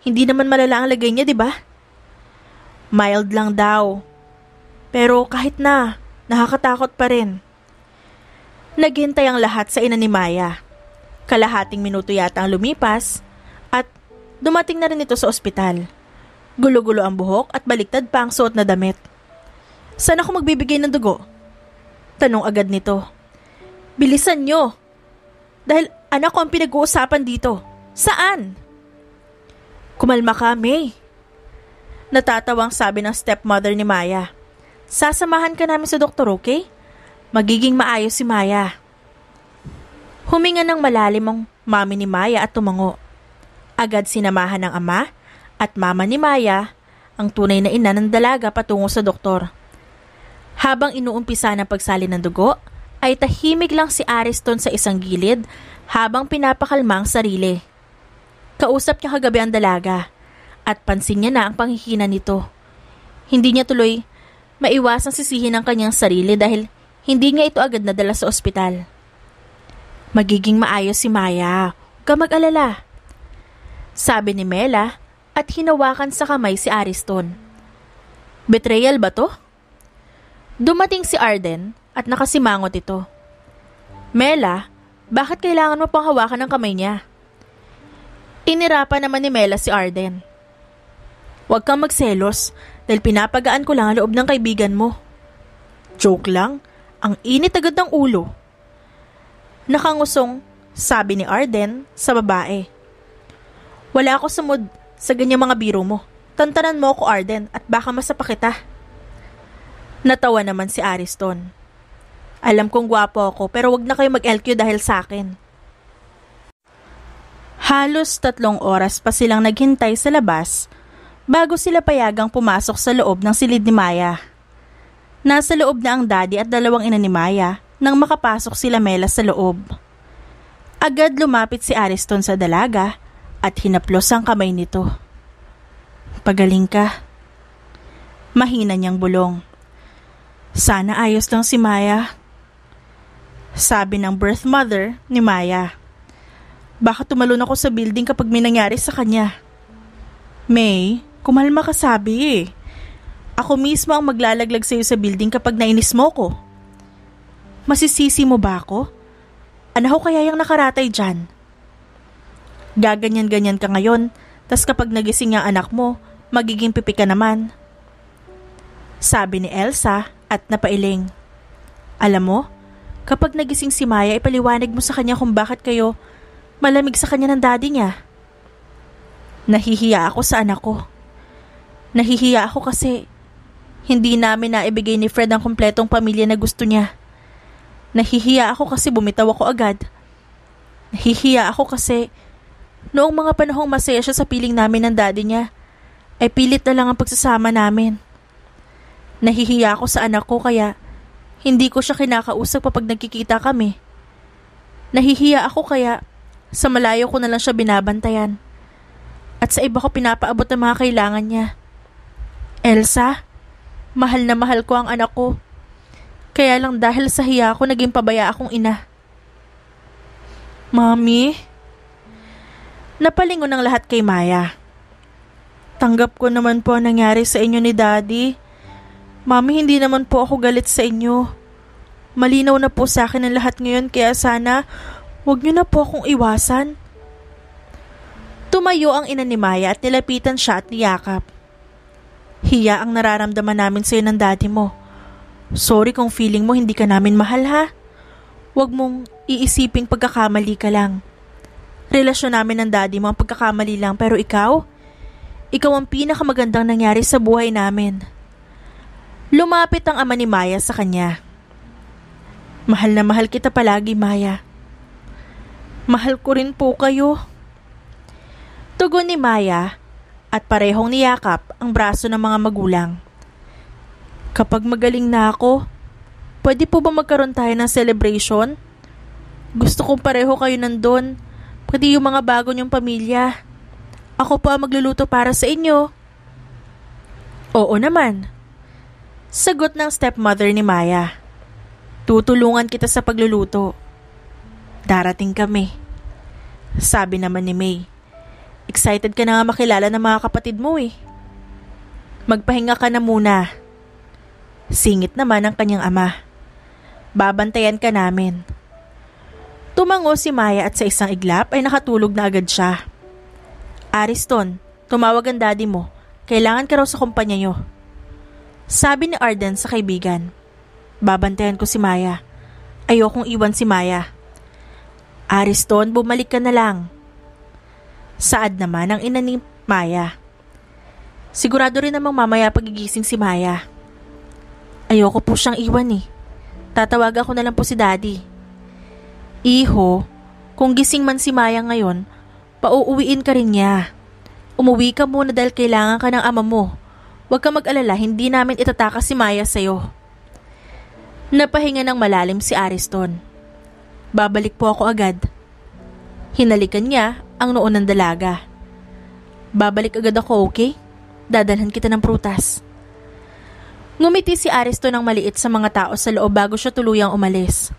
Hindi naman malala ang lagay niya, di ba? Mild lang daw. Pero kahit na, Nakakatakot pa rin. Naghintay ang lahat sa ina ni Maya. Kalahating minuto yata ang lumipas at dumating na rin ito sa ospital. Gulo-gulo ang buhok at baliktad pa ang suot na damit. Saan ako magbibigay ng dugo? Tanong agad nito. Bilisan nyo! Dahil anak ko ang pinag-uusapan dito. Saan? Kumalma ka, May. Natatawang sabi ng stepmother ni Maya. Sasamahan ka namin sa doktor, okay? Magiging maayos si Maya. Huminga ng malalim ang mami ni Maya at tumango. Agad sinamahan ng ama at mama ni Maya, ang tunay na ina ng dalaga patungo sa doktor. Habang inuumpisa ng pagsali ng dugo, ay tahimik lang si Ariston sa isang gilid habang pinapakalma ang sarili. Kausap niya kagabi ang dalaga at pansin niya na ang panghihina nito. Hindi niya tuloy maiwasang sisihin ang kanyang sarili dahil hindi niya ito agad nadala sa ospital. Magiging maayos si Maya, huwag mag-alala. Sabi ni Mela at hinawakan sa kamay si Ariston. Betrayal ba to? Dumating si Arden at nakasimangot ito. Mela, bakit kailangan mo pang hawakan ang kamay niya? Inirapan naman ni Mela si Arden. Huwag kang magselos dahil pinapagaan ko lang ang loob ng kaibigan mo. Joke lang, ang init agad ng ulo. Nakangusong, sabi ni Arden sa babae. Wala ako sumud sa ganyang mga biro mo. Tantanan mo ako, Arden, at baka masapakita. Natawa naman si Ariston. Alam kong gwapo ako, pero wag na kayo mag-LQ dahil sa akin. Halos tatlong oras pa silang naghintay sa labas bago sila payagang pumasok sa loob ng silid ni Maya. Nasa loob na ang daddy at dalawang ina ni Maya nang makapasok sila Mela sa loob. Agad lumapit si Ariston sa dalaga at hinaplos ang kamay nito. Pagaling ka. Mahina niyang bulong. Sana ayos lang si Maya. Sabi ng birth mother ni Maya. Baka tumalon ako sa building kapag may nangyari sa kanya. May, Kumalma ka sabi eh. Ako mismo ang maglalaglag sa'yo sa building kapag nainis mo ko. Masisisi mo ba ako? Ano ho kaya yung nakaratay dyan? Gaganyan-ganyan ka ngayon, tas kapag nagising ang anak mo, magiging pipi ka naman. Sabi ni Elsa at napailing. Alam mo, kapag nagising si Maya, ipaliwanag mo sa kanya kung bakit kayo malamig sa kanya ng daddy niya. Nahihiya ako sa anak ko. Nahihiya ako kasi hindi namin naibigay ni Fred ang kumpletong pamilya na gusto niya. Nahihiya ako kasi bumitaw ako agad. Nahihiya ako kasi noong mga panahong masaya siya sa piling namin ng daddy niya, ay pilit na lang ang pagsasama namin. Nahihiya ako sa anak ko kaya hindi ko siya kinakausap pag nagkikita kami. Nahihiya ako kaya sa malayo ko na lang siya binabantayan. At sa iba ko pinapaabot ang mga kailangan niya. Elsa, mahal na mahal ko ang anak ko. Kaya lang dahil sa hiya ko naging pabaya akong ina. Mami? Napalingon ng lahat kay Maya. Tanggap ko naman po ang nangyari sa inyo ni Daddy. Mami, hindi naman po ako galit sa inyo. Malinaw na po sa akin ang lahat ngayon kaya sana huwag niyo na po akong iwasan. Tumayo ang ina ni Maya at nilapitan siya at niyakap. Hiya ang nararamdaman namin sa'yo ng daddy mo. Sorry kung feeling mo hindi ka namin mahal ha. Huwag mong iisipin pagkakamali ka lang. Relasyon namin ng daddy mo ang pagkakamali lang pero ikaw? Ikaw ang pinakamagandang nangyari sa buhay namin. Lumapit ang ama ni Maya sa kanya. Mahal na mahal kita palagi, Maya. Mahal ko rin po kayo. Tugon ni Maya at parehong niyakap ang braso ng mga magulang. Kapag magaling na ako, pwede po ba magkaroon tayo ng celebration? Gusto kong pareho kayo nandun, pati yung mga bago niyong pamilya. Ako po ang magluluto para sa inyo. Oo naman. Sagot ng stepmother ni Maya. Tutulungan kita sa pagluluto. Darating kami. Sabi naman ni May. Excited ka na nga makilala ng mga kapatid mo eh. Magpahinga ka na muna. Singit naman ang kanyang ama. Babantayan ka namin. Tumango si Maya at sa isang iglap ay nakatulog na agad siya. Ariston, tumawag ang daddy mo. Kailangan ka raw sa kumpanya nyo. Sabi ni Arden sa kaibigan. Babantayan ko si Maya. Ayokong iwan si Maya. Ariston, bumalik ka na lang. Saad naman ang ina ni Maya. Sigurado rin namang mamaya pagigising si Maya. Ayoko po siyang iwan eh. Tatawag ako na lang po si daddy. Iho, kung gising man si Maya ngayon, pauuwiin ka rin niya. Umuwi ka muna dahil kailangan ka ng ama mo. Huwag ka mag-alala, hindi namin itataka si Maya sa'yo. Napahinga ng malalim si Ariston. Babalik po ako agad. Hinalikan niya ang noon ng dalaga. Babalik agad ako, okay? Dadalhan kita ng prutas. Ngumiti si Aristo ng maliit sa mga tao sa loob bago siya tuluyang umalis.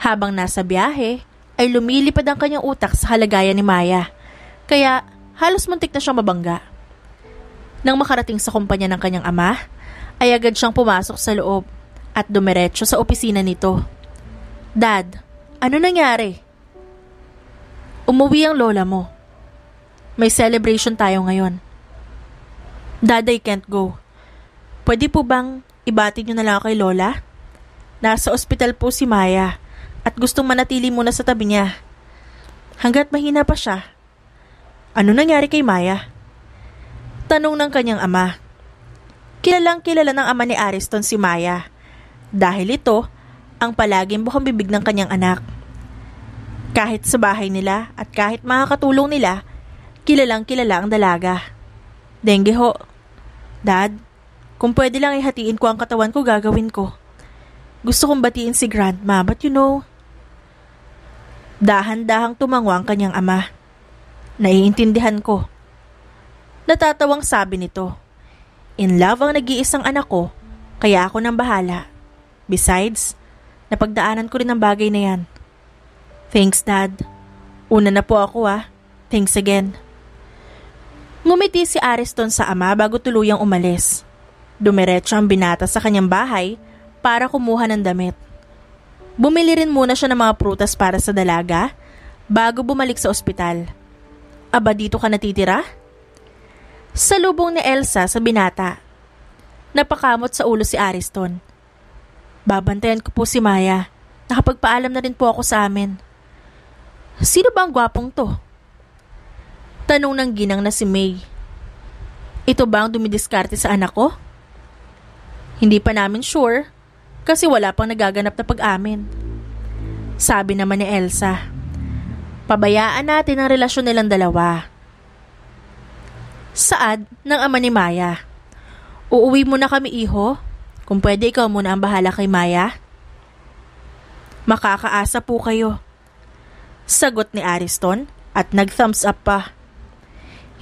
Habang nasa biyahe, ay lumilipad ang kanyang utak sa halagayan ni Maya. Kaya halos muntik na siyang mabangga. Nang makarating sa kumpanya ng kanyang ama, ay agad siyang pumasok sa loob at dumiretso sa opisina nito. Dad, ano nangyari? Umuwi ang lola mo. May celebration tayo ngayon. Daday can't go. Pwede po bang ibati niyo na lang kay lola? Nasa ospital po si Maya at gustong manatili muna sa tabi niya. Hanggat mahina pa siya. Ano nangyari kay Maya? Tanong ng kanyang ama. Kilalang kilala ng ama ni Ariston si Maya. Dahil ito, ang palaging bukang bibig ng kanyang anak. Kahit sa bahay nila at kahit makakatulong nila, kilalang kilala ang dalaga. Dengue ho. Dad, kung pwede lang ihatiin ko ang katawan ko, gagawin ko. Gusto kong batiin si grandma, but you know... Dahan-dahang tumango ang kanyang ama. Naiintindihan ko. Natatawang sabi nito. In love ang nag-iisang anak ko, kaya ako nang bahala. Besides, napagdaanan ko rin ang bagay na yan. Thanks, Dad. Una na po ako ah. Thanks again. Ngumiti si Ariston sa ama bago tuluyang umalis. Dumiretso ang binata sa kanyang bahay para kumuha ng damit. Bumili rin muna siya ng mga prutas para sa dalaga bago bumalik sa ospital. Aba dito ka natitira? Sa lubong ni Elsa sa binata. Napakamot sa ulo si Ariston. Babantayan ko po si Maya. Nakapagpaalam na rin po ako sa amin. Sino ba ang gwapong to? Tanong ng ginang na si May. Ito ba ang dumidiskarte sa anak ko? Hindi pa namin sure kasi wala pang nagaganap na pag-amin. Sabi naman ni Elsa, pabayaan natin ang relasyon nilang dalawa. Saad ng ama ni Maya, uuwi muna kami iho. Kung pwede ikaw muna ang bahala kay Maya. Makakaasa po kayo Sagot ni Ariston at nag-thumbs up pa.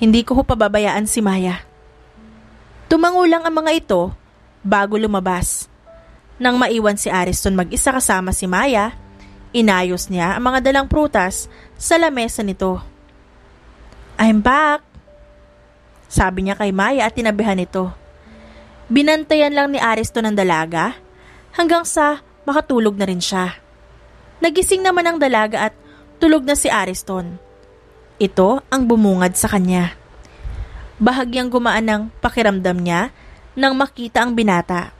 Hindi ko ho pababayaan si Maya. Tumango lang ang mga ito bago lumabas. Nang maiwan si Ariston mag-isa kasama si Maya, inayos niya ang mga dalang prutas sa lamesa nito. I'm back! Sabi niya kay Maya at tinabihan ito. Binantayan lang ni Ariston ang dalaga hanggang sa makatulog na rin siya. Nagising naman ang dalaga at tulog na si Ariston. Ito ang bumungad sa kanya. Bahagyang gumaan ang pakiramdam niya nang makita ang binata.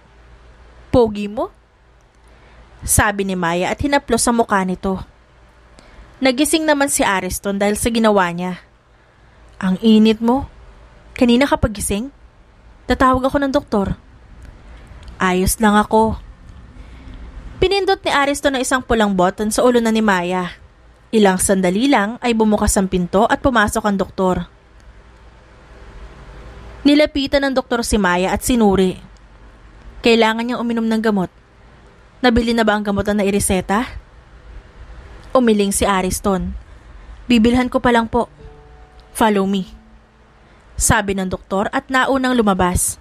Pogi mo? Sabi ni Maya at hinaplos sa mukha nito. Nagising naman si Ariston dahil sa ginawa niya. Ang init mo. Kanina ka pagising? Tatawag ako ng doktor. Ayos lang ako. Pinindot ni Ariston ang isang pulang button sa ulo na ni Maya. Ilang sandali lang ay bumukas ang pinto at pumasok ang doktor. Nilapitan ng doktor si Maya at sinuri. Kailangan niyang uminom ng gamot. Nabili na ba ang gamot na naireseta? Umiling si Ariston. Bibilhan ko pa lang po. Follow me. Sabi ng doktor at naunang lumabas.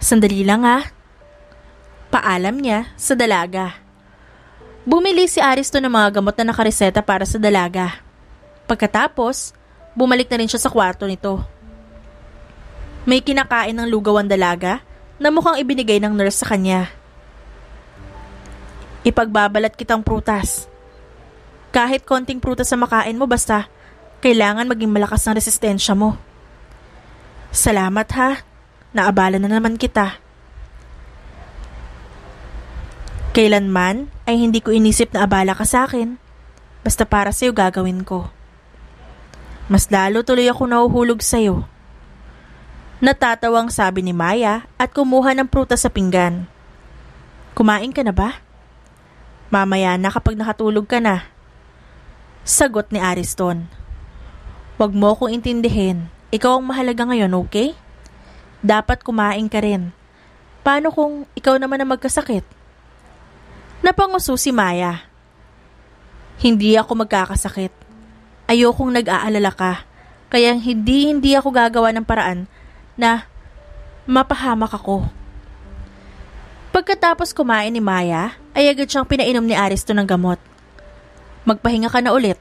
Sandali lang ha. Ah. Paalam niya sa dalaga. Bumili si Aristo ng mga gamot na nakareseta para sa dalaga. Pagkatapos, bumalik na rin siya sa kwarto nito. May kinakain ng lugaw ang dalaga na mukhang ibinigay ng nurse sa kanya. Ipagbabalat kitang prutas. Kahit konting prutas sa makain mo basta, kailangan maging malakas ang resistensya mo. Salamat ha, naabala na naman kita. Kailanman ay hindi ko inisip na abala ka sa akin. Basta para sa'yo gagawin ko. Mas lalo tuloy ako nauhulog sa'yo. Natatawang sabi ni Maya at kumuha ng prutas sa pinggan. Kumain ka na ba? Mamaya na kapag nakatulog ka na. Sagot ni Ariston. Huwag mo kong intindihin. Ikaw ang mahalaga ngayon, okay? Dapat kumain ka rin. Paano kung ikaw naman ang magkasakit? Napanguso si Maya. Hindi ako magkakasakit. Ayokong nag-aalala ka. Kaya hindi hindi ako gagawa ng paraan na mapahamak ako. Pagkatapos kumain ni Maya, ay agad siyang pinainom ni Aristo ng gamot. Magpahinga ka na ulit.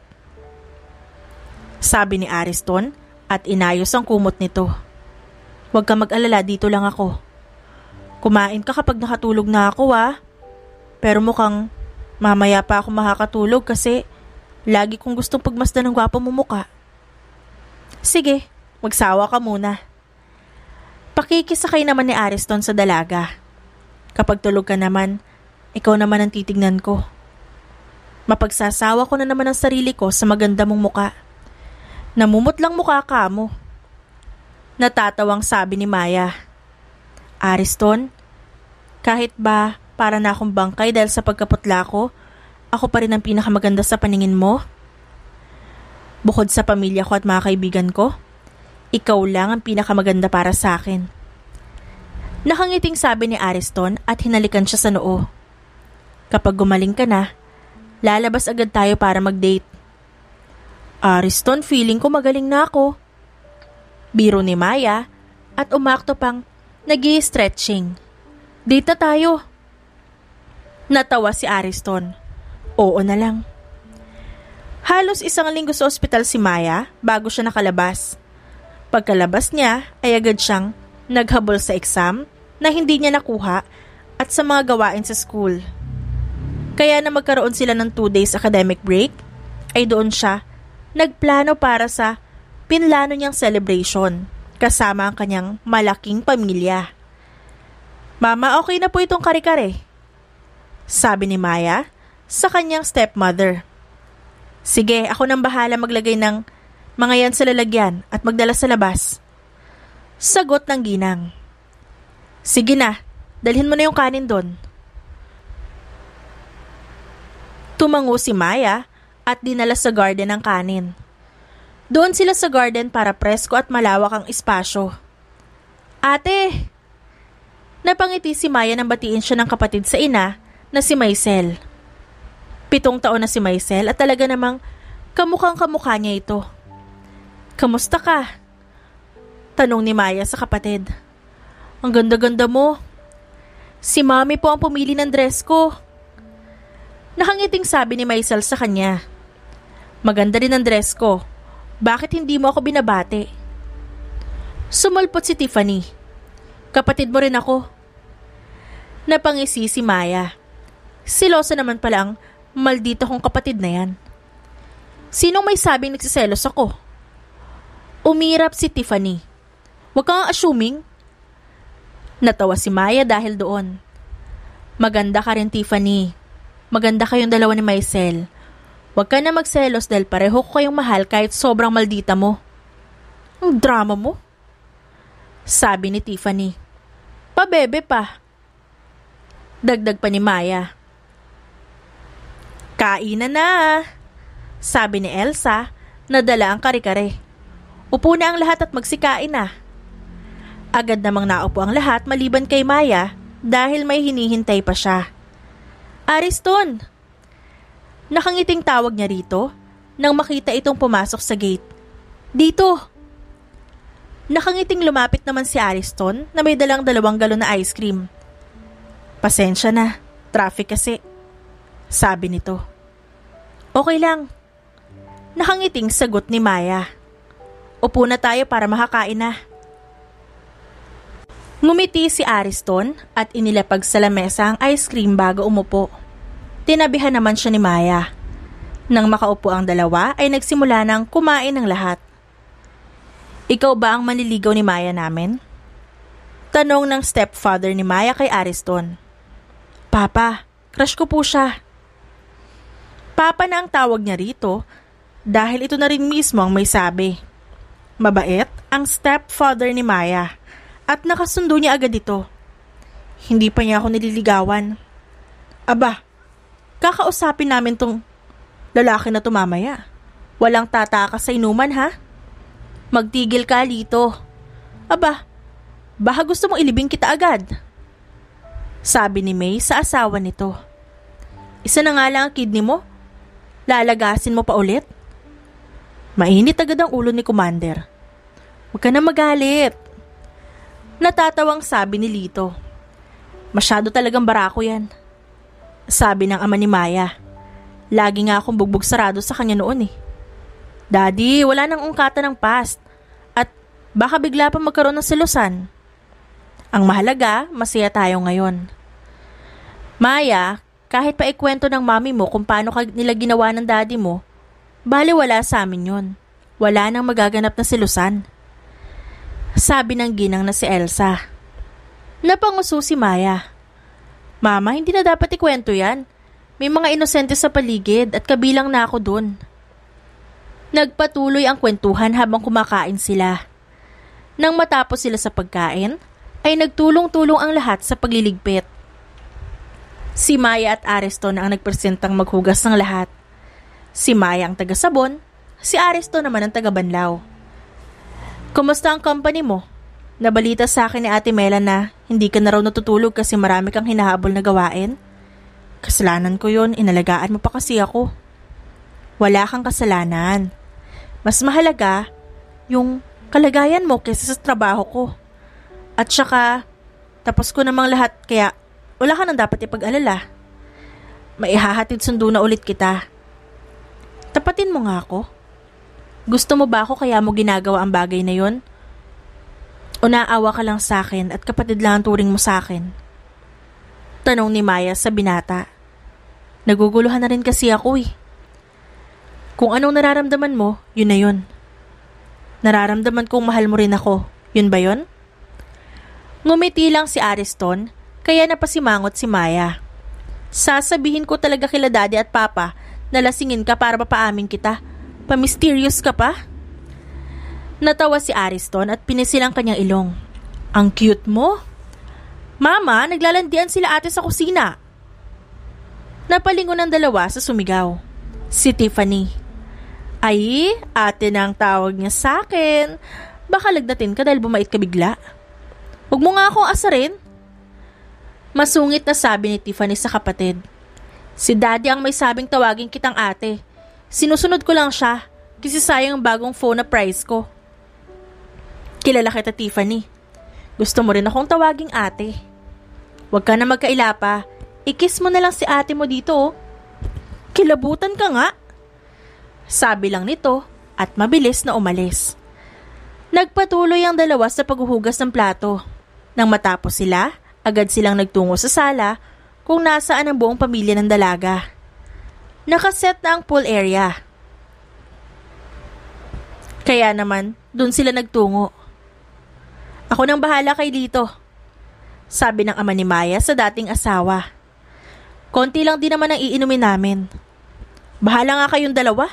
Sabi ni Ariston at inayos ang kumot nito. Huwag ka mag-alala, dito lang ako. Kumain ka kapag nakatulog na ako ah. Pero mukhang mamaya pa ako makakatulog kasi lagi kong gustong pagmasdan ng gwapo mo muka. Sige, magsawa ka muna. Pakikisakay naman ni Ariston sa dalaga. Kapag tulog ka naman, ikaw naman ang titignan ko. Mapagsasawa ko na naman ang sarili ko sa maganda mong muka. Namumutlang mukha ka mo. Natatawang sabi ni Maya. Ariston, kahit ba para na akong bangkay dahil sa pagkaputla ko, ako pa rin ang pinakamaganda sa paningin mo? Bukod sa pamilya ko at mga kaibigan ko, ikaw lang ang pinakamaganda para sa akin. Nakangiting sabi ni Ariston at hinalikan siya sa noo. Kapag gumaling ka na, lalabas agad tayo para mag-date. Ariston, feeling ko magaling na ako. Biro ni Maya at umakto pang nag stretching Date na tayo. Natawa si Ariston. Oo na lang. Halos isang linggo sa ospital si Maya bago siya nakalabas. Pagkalabas niya ay agad siyang naghabol sa exam na hindi niya nakuha at sa mga gawain sa school. Kaya na magkaroon sila ng 2 days academic break, ay doon siya nagplano para sa pinlano niyang celebration kasama ang kanyang malaking pamilya. Mama, okay na po itong kare-kare sabi ni Maya sa kanyang stepmother. Sige, ako nang bahala maglagay ng mga yan sa lalagyan at magdala sa labas. Sagot ng ginang. Sige na, dalhin mo na yung kanin doon. Tumango si Maya at dinala sa garden ang kanin. Doon sila sa garden para presko at malawak ang espasyo. Ate! Napangiti si Maya nang batiin siya ng kapatid sa ina na si Maisel. Pitong taon na si Maisel at talaga namang kamukhang kamukha niya ito. Kamusta ka? Tanong ni Maya sa kapatid. Ang ganda-ganda mo. Si mami po ang pumili ng dress ko. Nakangiting sabi ni Maisel sa kanya. Maganda rin ang dress ko. Bakit hindi mo ako binabati? Sumulpot si Tiffany. Kapatid mo rin ako. Napangisi si Maya. Silosa naman pala ang maldita kong kapatid na yan. Sinong may sabing nagsiselos ako? Umirap si Tiffany. Huwag kang assuming. Natawa si Maya dahil doon. Maganda ka rin, Tiffany. Maganda kayong dalawa ni Maisel. Huwag ka na magselos dahil pareho ko kayong mahal kahit sobrang maldita mo. Ang drama mo. Sabi ni Tiffany. Pabebe pa. Dagdag pa ni Maya. Kainan na! Sabi ni Elsa, nadala ang kare-kare. Upo na ang lahat at magsikain na. Agad namang naupo ang lahat maliban kay Maya dahil may hinihintay pa siya. Ariston! Nakangiting tawag niya rito nang makita itong pumasok sa gate. Dito! Nakangiting lumapit naman si Ariston na may dalang dalawang galon na ice cream. Pasensya na, traffic kasi. Sabi nito. Okay lang. Nakangiting sagot ni Maya. Upo na tayo para makakain na. Ngumiti si Ariston at inilapag sa lamesa ang ice cream bago umupo. Tinabihan naman siya ni Maya. Nang makaupo ang dalawa ay nagsimula ng kumain ng lahat. Ikaw ba ang manliligaw ni Maya namin? Tanong ng stepfather ni Maya kay Ariston. Papa, crush ko po siya. Papa na ang tawag niya rito dahil ito na rin mismo ang may sabi. Mabait ang stepfather ni Maya at nakasundo niya agad ito. Hindi pa niya ako nililigawan. Aba, kakausapin namin tong lalaki na tumamaya. Walang tataka sa inuman ha? Magtigil ka, dito. Aba, baka gusto mong ilibing kita agad. Sabi ni May sa asawa nito. Isa na nga lang ang kidney mo Lalagasin mo pa ulit? Mainit agad ang ulo ni Commander. Huwag ka na magalit. Natatawang sabi ni Lito. Masyado talagang barako yan. Sabi ng ama ni Maya. Lagi nga akong bugbog sarado sa kanya noon eh. Daddy, wala nang ungkata ng past. At baka bigla pa magkaroon ng selusan. Ang mahalaga, masaya tayo ngayon. Maya, kahit pa ikwento ng mami mo kung paano ka nila ginawa ng daddy mo, bali wala sa amin yun. Wala nang magaganap na si Lusan. Sabi ng ginang na si Elsa. Napanguso si Maya. Mama, hindi na dapat ikwento yan. May mga inosente sa paligid at kabilang na ako dun. Nagpatuloy ang kwentuhan habang kumakain sila. Nang matapos sila sa pagkain, ay nagtulong-tulong ang lahat sa pagliligpit. Si Maya at Ariston ang nagpresentang maghugas ng lahat. Si Maya ang taga-sabon, si Ariston naman ang taga-banlaw. Kumusta ang company mo? Nabalita sa akin ni Ate Mela na hindi ka na raw natutulog kasi marami kang hinahabol na gawain. Kasalanan ko yun, inalagaan mo pa kasi ako. Wala kang kasalanan. Mas mahalaga yung kalagayan mo kaysa sa trabaho ko. At saka, tapos ko namang lahat kaya wala ka nang dapat ipag-alala. Maihahatid sundo na ulit kita. Tapatin mo nga ako. Gusto mo ba ako kaya mo ginagawa ang bagay na yon? O naawa ka lang sa akin at kapatid lang ang turing mo sa akin? Tanong ni Maya sa binata. Naguguluhan na rin kasi ako eh. Kung anong nararamdaman mo, yun na yun. Nararamdaman kong mahal mo rin ako. Yun ba yun? Ngumiti lang si Ariston kaya napasimangot si Maya. Sasabihin ko talaga kila daddy at papa na lasingin ka para papaamin kita. Pamisterious ka pa? Natawa si Ariston at pinisil ang kanyang ilong. Ang cute mo. Mama, naglalandian sila ate sa kusina. Napalingon ang dalawa sa sumigaw. Si Tiffany. Ay, ate na ang tawag niya sa akin. Baka lagnatin ka dahil bumait ka bigla. Huwag mo nga akong asarin. Masungit na sabi ni Tiffany sa kapatid. Si daddy ang may sabing tawagin kitang ate. Sinusunod ko lang siya kasi sayang ang bagong phone na price ko. Kilala kita Tiffany. Gusto mo rin akong tawaging ate. Huwag ka na magkaila pa. Ikiss mo na lang si ate mo dito oh. Kilabutan ka nga. Sabi lang nito at mabilis na umalis. Nagpatuloy ang dalawa sa paghuhugas ng plato. Nang matapos sila, Agad silang nagtungo sa sala kung nasaan ang buong pamilya ng dalaga. Nakaset na ang pool area. Kaya naman, doon sila nagtungo. Ako nang bahala kay dito, sabi ng ama ni Maya sa dating asawa. Konti lang din naman ang iinumin namin. Bahala nga kayong dalawa.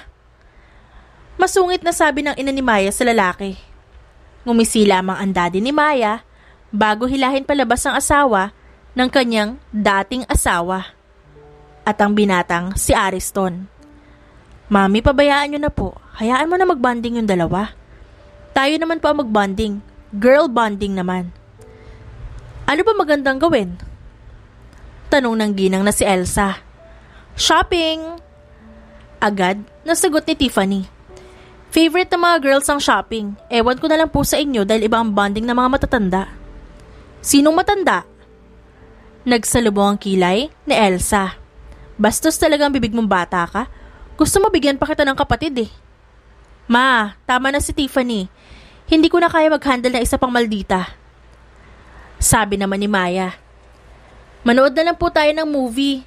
Masungit na sabi ng ina ni Maya sa lalaki. Ngumisi lamang ang daddy ni Maya bago hilahin palabas ang asawa ng kanyang dating asawa at ang binatang si Ariston. Mami, pabayaan nyo na po. Hayaan mo na magbanding yung dalawa. Tayo naman po ang magbanding. Girl bonding naman. Ano ba magandang gawin? Tanong ng ginang na si Elsa. Shopping! Agad, nasagot ni Tiffany. Favorite ng mga girls ang shopping. Ewan ko na lang po sa inyo dahil iba ang bonding ng mga matatanda. Sinong matanda? Nagsalubong ang kilay ni Elsa. Bastos talagang bibig mong bata ka. Gusto mo bigyan pa kita ng kapatid eh. Ma, tama na si Tiffany. Hindi ko na kaya mag-handle na isa pang maldita. Sabi naman ni Maya. Manood na lang po tayo ng movie.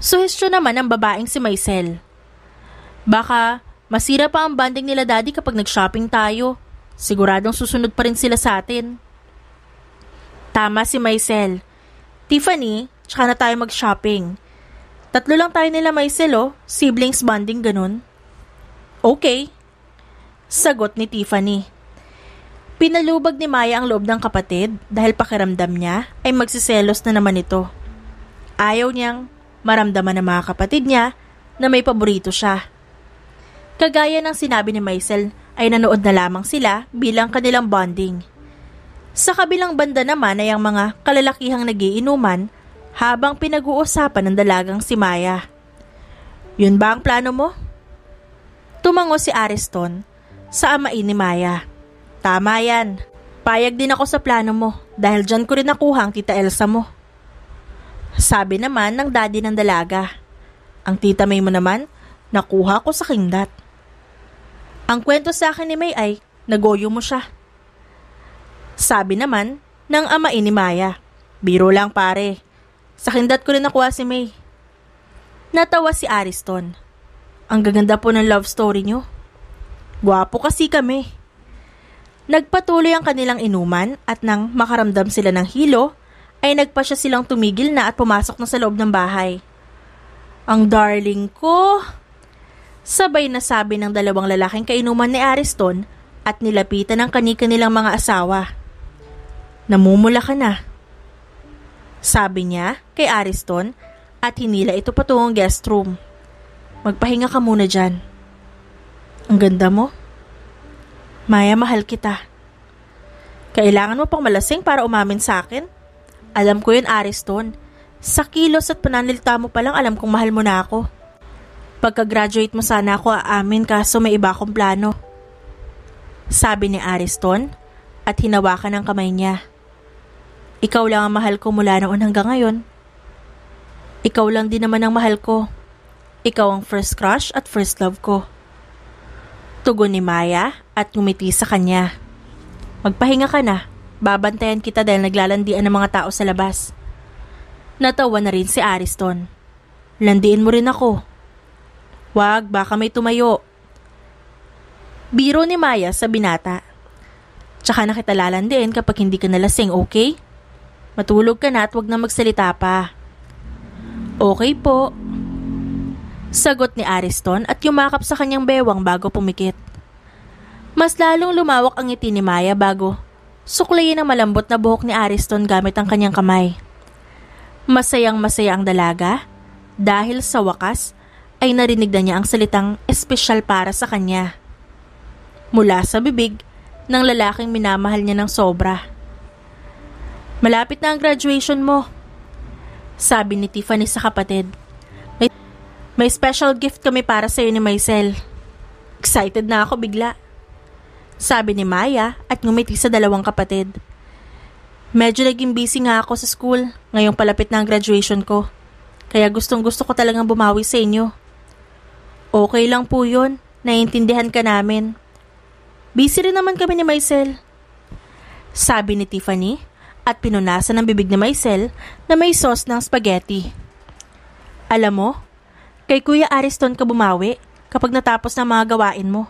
Suhestyo naman ang babaeng si Maisel. Baka masira pa ang banding nila daddy kapag nag-shopping tayo. Siguradong susunod pa rin sila sa atin. Tama si Maisel. Tiffany, tsaka na tayo mag-shopping. Tatlo lang tayo nila Maisel oh, siblings bonding ganun. Okay. Sagot ni Tiffany. Pinalubag ni Maya ang loob ng kapatid dahil pakiramdam niya ay magsiselos na naman ito. Ayaw niyang maramdaman ng mga kapatid niya na may paborito siya. Kagaya ng sinabi ni Maisel ay nanood na lamang sila bilang kanilang bonding. Sa kabilang banda naman ay ang mga kalalakihang nagiinuman habang pinag-uusapan ng dalagang si Maya. Yun ba ang plano mo? Tumango si Ariston sa amain ni Maya. Tama yan. Payag din ako sa plano mo dahil dyan ko rin nakuha ang tita Elsa mo. Sabi naman ng daddy ng dalaga. Ang tita May mo naman, nakuha ko sa kingdat. Ang kwento sa akin ni May ay, nagoyo mo siya sabi naman ng ama ni Maya. Biro lang pare. Sa kindat ko rin nakuha si May. Natawa si Ariston. Ang gaganda po ng love story niyo. Guwapo kasi kami. Nagpatuloy ang kanilang inuman at nang makaramdam sila ng hilo, ay nagpa siya silang tumigil na at pumasok na sa loob ng bahay. Ang darling ko! Sabay na sabi ng dalawang lalaking kainuman ni Ariston at nilapitan ang kanika nilang mga asawa. Namumula ka na. Sabi niya kay Ariston at hinila ito patungong guest room. Magpahinga ka muna dyan. Ang ganda mo. Maya, mahal kita. Kailangan mo pang malasing para umamin sa akin? Alam ko yun, Ariston. Sa kilos at pananilta mo pa lang, alam kong mahal mo na ako. Pagka-graduate mo sana ako aamin kaso may iba akong plano. Sabi ni Ariston at hinawakan ang kamay niya. Ikaw lang ang mahal ko mula noon hanggang ngayon. Ikaw lang din naman ang mahal ko. Ikaw ang first crush at first love ko. Tugon ni Maya at ngumiti sa kanya. Magpahinga ka na. Babantayan kita dahil naglalandian ng mga tao sa labas. Natawa na rin si Ariston. Landiin mo rin ako. Wag, baka may tumayo. Biro ni Maya sa binata. Tsaka na kita lalandiin kapag hindi ka nalasing, okay? Matulog ka na at huwag na magsalita pa. Okay po. Sagot ni Ariston at yumakap sa kanyang bewang bago pumikit. Mas lalong lumawak ang ngiti ni Maya bago suklayin ang malambot na buhok ni Ariston gamit ang kanyang kamay. Masayang masaya ang dalaga dahil sa wakas ay narinig na niya ang salitang espesyal para sa kanya. Mula sa bibig ng lalaking minamahal niya ng sobra. Malapit na ang graduation mo. Sabi ni Tiffany sa kapatid. May, may special gift kami para sa iyo ni Maisel. Excited na ako bigla. Sabi ni Maya at ngumiti sa dalawang kapatid. Medyo naging busy nga ako sa school ngayong palapit na ang graduation ko. Kaya gustong gusto ko talagang bumawi sa inyo. Okay lang po yun. Naiintindihan ka namin. Busy rin naman kami ni Maisel. Sabi ni Tiffany at pinunasan ang bibig ni Maisel na may sauce ng spaghetti. Alam mo, kay Kuya Ariston ka bumawi kapag natapos na mga gawain mo.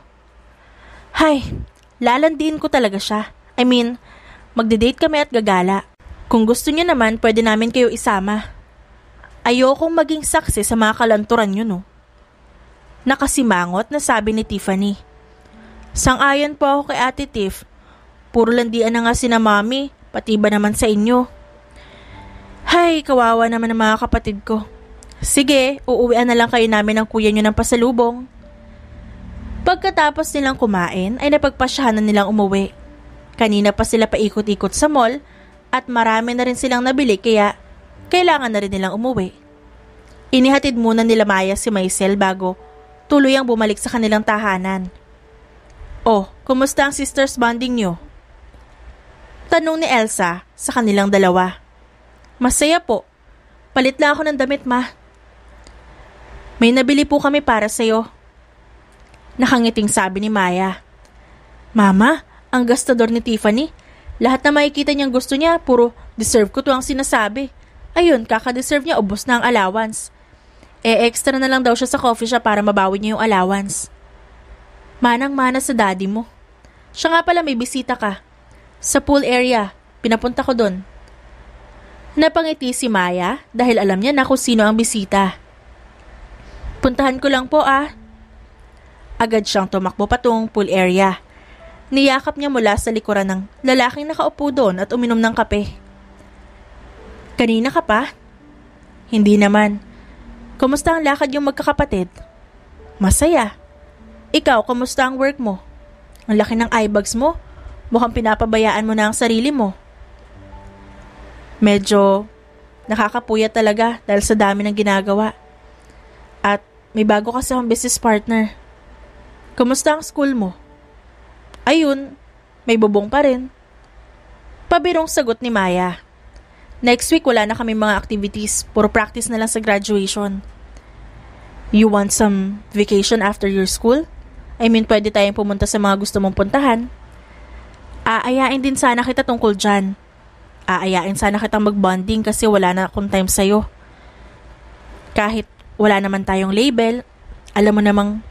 Hay, lalandiin ko talaga siya. I mean, magde-date kami at gagala. Kung gusto niya naman, pwede namin kayo isama. Ayokong maging saksi sa mga kalanturan yun, no? Nakasimangot na sabi ni Tiffany. sang Sangayon po ako kay Ate Tiff. Puro landian na nga si na mami Pati ba naman sa inyo? Hay, kawawa naman ang mga kapatid ko. Sige, uuwian na lang kayo namin ng kuya nyo ng pasalubong. Pagkatapos nilang kumain, ay napagpasyahan na nilang umuwi. Kanina pa sila paikot-ikot sa mall at marami na rin silang nabili kaya kailangan na rin nilang umuwi. Inihatid muna nila Maya si Maisel bago tuloy ang bumalik sa kanilang tahanan. Oh, kumusta ang sisters bonding niyo? Tanong ni Elsa sa kanilang dalawa. Masaya po. Palit lang ako ng damit, ma. May nabili po kami para sa iyo. Nakangiting sabi ni Maya. Mama, ang gastador ni Tiffany. Lahat na makikita niyang gusto niya, puro deserve ko to ang sinasabi. Ayun, kaka-deserve niya, ubos na ang allowance. E extra na lang daw siya sa coffee shop para mabawi niya yung allowance. Manang-mana sa daddy mo. Siya nga pala may bisita ka. Sa pool area. Pinapunta ko doon. Napangiti si Maya dahil alam niya na kung sino ang bisita. Puntahan ko lang po ah. Agad siyang tumakbo patung pool area. Niyakap niya mula sa likuran ng lalaking nakaupo doon at uminom ng kape. Kanina ka pa? Hindi naman. Kumusta ang lakad yung magkakapatid? Masaya. Ikaw, kumusta ang work mo? Ang laki ng eyebags mo. Mukhang pinapabayaan mo na ang sarili mo. Medyo nakakapuya talaga dahil sa dami ng ginagawa. At may bago kasi akong business partner. Kumusta ang school mo? Ayun, may bubong pa rin. Pabirong sagot ni Maya. Next week wala na kami mga activities, puro practice na lang sa graduation. You want some vacation after your school? I mean, pwede tayong pumunta sa mga gusto mong puntahan. Aayain din sana kita tungkol dyan. Aayain sana kitang magbonding kasi wala na akong time sa'yo. Kahit wala naman tayong label, alam mo namang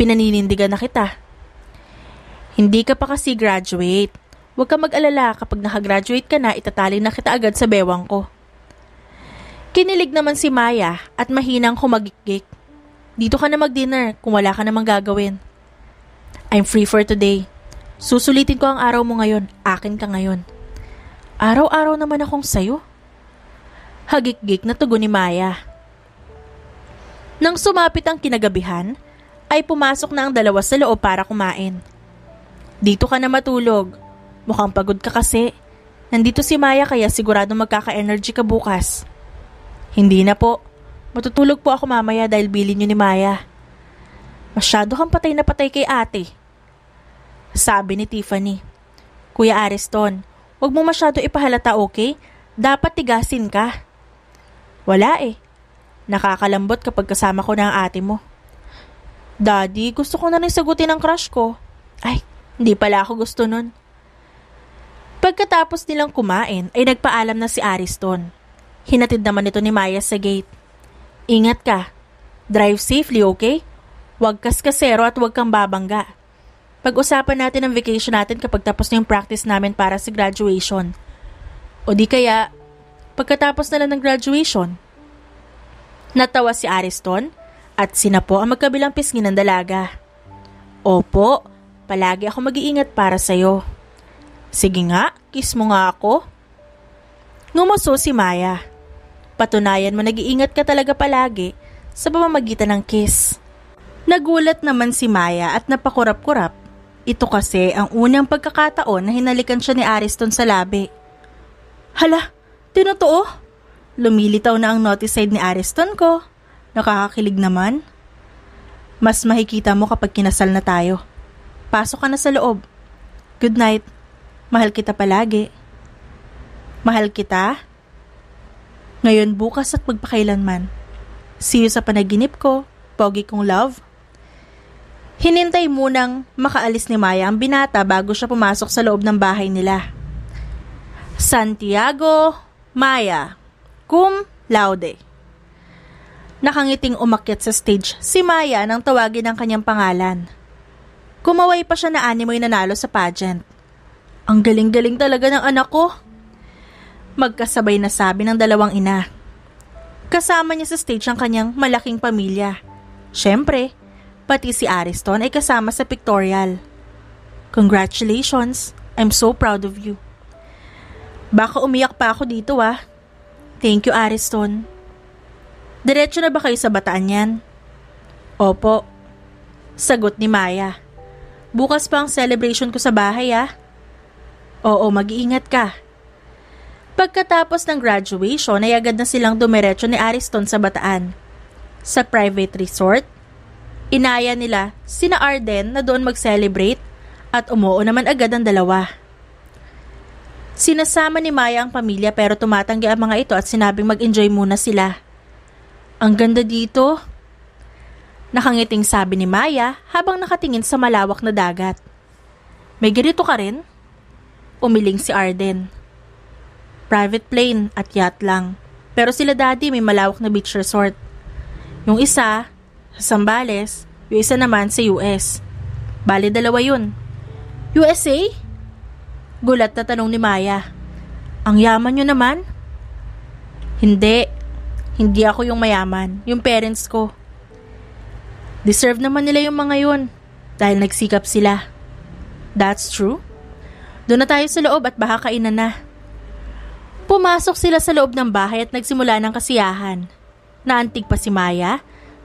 pinaninindigan na kita. Hindi ka pa kasi graduate. Huwag ka mag-alala kapag nakagraduate ka na, itatali na kita agad sa bewang ko. Kinilig naman si Maya at mahinang humagikik. Dito ka na mag-dinner kung wala ka namang gagawin. I'm free for today. Susulitin ko ang araw mo ngayon, akin ka ngayon. Araw-araw naman akong sayo. Hagik-gik na tugon ni Maya. Nang sumapit ang kinagabihan, ay pumasok na ang dalawa sa loob para kumain. Dito ka na matulog. Mukhang pagod ka kasi. Nandito si Maya kaya sigurado magkaka-energy ka bukas. Hindi na po. Matutulog po ako mamaya dahil bilin niyo ni Maya. Masyado kang patay na patay kay ate. Sabi ni Tiffany. Kuya Ariston, huwag mo masyado ipahalata okay? Dapat tigasin ka. Wala eh. Nakakalambot kapag kasama ko na ang ate mo. Daddy, gusto ko na rin sagutin ang crush ko. Ay, hindi pala ako gusto nun. Pagkatapos nilang kumain ay nagpaalam na si Ariston. Hinatid naman ito ni Maya sa gate. Ingat ka. Drive safely, okay? Huwag kaskasero at huwag kang babangga. Pag-usapan natin ang vacation natin kapag tapos na yung practice namin para sa graduation. O di kaya, pagkatapos na lang ng graduation. Natawa si Ariston at sinapo ang magkabilang pisngi ng dalaga. Opo, palagi ako mag-iingat para sa'yo. Sige nga, kiss mo nga ako. Ngumuso si Maya. Patunayan mo nag-iingat ka talaga palagi sa pamamagitan ng kiss. Nagulat naman si Maya at napakurap-kurap ito kasi ang unang pagkakataon na hinalikan siya ni Ariston sa labi. Hala, tinotoo? Oh. Lumilitaw na ang notice side ni Ariston ko. Nakakakilig naman. Mas makikita mo kapag kinasal na tayo. Pasok ka na sa loob. Good night. Mahal kita palagi. Mahal kita? Ngayon bukas at pagpakailanman. See you sa panaginip ko, pogi kong love. Hinintay munang makaalis ni Maya ang binata bago siya pumasok sa loob ng bahay nila. Santiago Maya, cum laude. Nakangiting umakyat sa stage si Maya nang tawagin ang kanyang pangalan. Kumaway pa siya na animoy nanalo sa pageant. Ang galing-galing talaga ng anak ko. Magkasabay na sabi ng dalawang ina. Kasama niya sa stage ang kanyang malaking pamilya. Siyempre, pati si Ariston ay kasama sa pictorial. Congratulations! I'm so proud of you. Baka umiyak pa ako dito ah. Thank you, Ariston. Diretso na ba kayo sa bataan yan? Opo. Sagot ni Maya. Bukas pa ang celebration ko sa bahay ah. Oo, mag-iingat ka. Pagkatapos ng graduation ay agad na silang dumiretso ni Ariston sa bataan. Sa private resort, Inaya nila sina Arden na doon mag-celebrate at umuo naman agad ang dalawa. Sinasama ni Maya ang pamilya pero tumatanggi ang mga ito at sinabing mag-enjoy muna sila. Ang ganda dito. Nakangiting sabi ni Maya habang nakatingin sa malawak na dagat. May ganito ka rin? Umiling si Arden. Private plane at yacht lang. Pero sila daddy may malawak na beach resort. Yung isa, Sambales, yung isa naman sa US. Bale dalawa yun. USA? Gulat na tanong ni Maya. Ang yaman nyo naman? Hindi. Hindi ako yung mayaman. Yung parents ko. Deserve naman nila yung mga yun. Dahil nagsikap sila. That's true. Doon na tayo sa loob at baka kainan na. Pumasok sila sa loob ng bahay at nagsimula ng kasiyahan. Naantig pa si Maya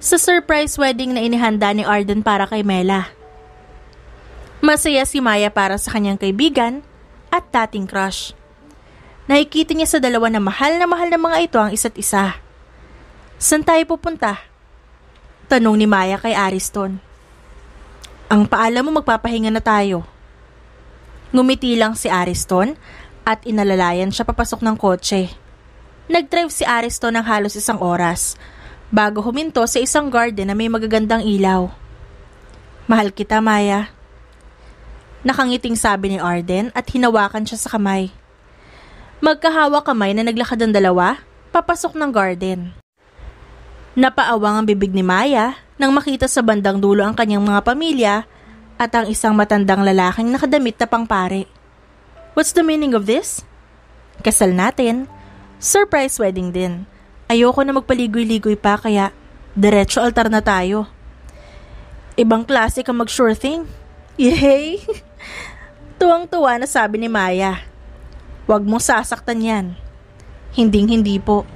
sa surprise wedding na inihanda ni Arden para kay Mela. Masaya si Maya para sa kanyang kaibigan at dating crush. Nakikita niya sa dalawa na mahal na mahal na mga ito ang isa't isa. San tayo pupunta? Tanong ni Maya kay Ariston. Ang paalam mo magpapahinga na tayo. Ngumiti lang si Ariston at inalalayan siya papasok ng kotse. Nag-drive si Ariston ng halos isang oras bago huminto sa isang garden na may magagandang ilaw. Mahal kita, Maya. Nakangiting sabi ni Arden at hinawakan siya sa kamay. Magkahawa kamay na naglakad ang dalawa, papasok ng garden. Napaawang ang bibig ni Maya nang makita sa bandang dulo ang kanyang mga pamilya at ang isang matandang lalaking nakadamit na pangpare. What's the meaning of this? Kasal natin. Surprise wedding din. Ayoko na magpaligoy-ligoy pa kaya diretso altar na tayo. Ibang klase ka mag-sure thing. Yay! Tuwang-tuwa na sabi ni Maya. Huwag mong sasaktan yan. Hinding-hindi po.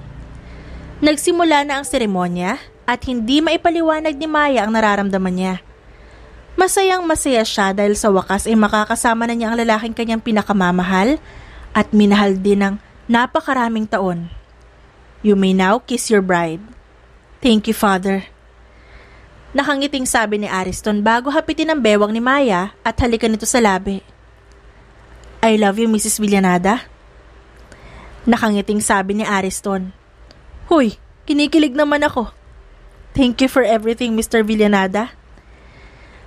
Nagsimula na ang seremonya at hindi maipaliwanag ni Maya ang nararamdaman niya. Masayang masaya siya dahil sa wakas ay makakasama na niya ang lalaking kanyang pinakamamahal at minahal din ng napakaraming taon. You may now kiss your bride. Thank you, Father. Nakangiting sabi ni Ariston bago hapitin ang bewang ni Maya at halikan ito sa labi. I love you, Mrs. Villanada. Nakangiting sabi ni Ariston. Hoy, kinikilig naman ako. Thank you for everything, Mr. Villanada.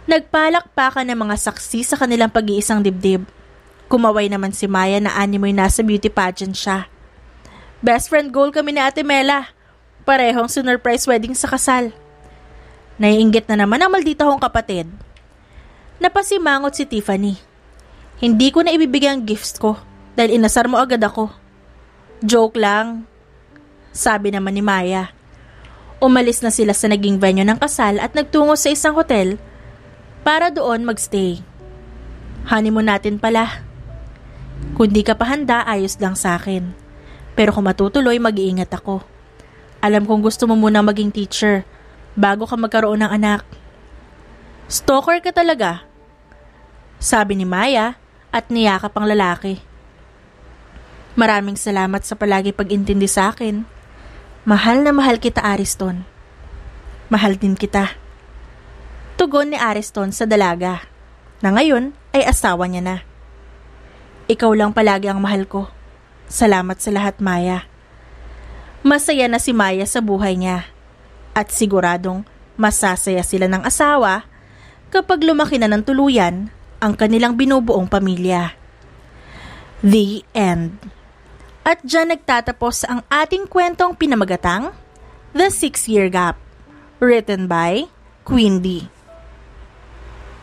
Nagpalakpakan ng mga saksi sa kanilang pag-iisang dibdib. Kumaway naman si Maya na animoy nasa beauty pageant siya. Best friend goal kami ni Ate Mela. Parehong surprise wedding sa kasal. Naiinggit na naman ang maldita kong kapatid. Napasimangot si Tiffany. Hindi ko na ibibigay ang gifts ko dahil inasar mo agad ako. Joke lang, sabi naman ni Maya. Umalis na sila sa naging venue ng kasal at nagtungo sa isang hotel para doon magstay. Honeymoon natin pala. Kung di ka pa handa, ayos lang sa akin. Pero kung matutuloy, mag-iingat ako. Alam kong gusto mo muna maging teacher bago ka magkaroon ng anak. Stalker ka talaga, sabi ni Maya at niyakap ang lalaki. Maraming salamat sa palagi pag-intindi sa akin. Mahal na mahal kita, Ariston. Mahal din kita. Tugon ni Ariston sa dalaga, na ngayon ay asawa niya na. Ikaw lang palagi ang mahal ko. Salamat sa lahat, Maya. Masaya na si Maya sa buhay niya. At siguradong masasaya sila ng asawa kapag lumaki na ng tuluyan ang kanilang binubuong pamilya. The End At dyan nagtatapos ang ating kwentong pinamagatang The Six-Year Gap written by Queen D.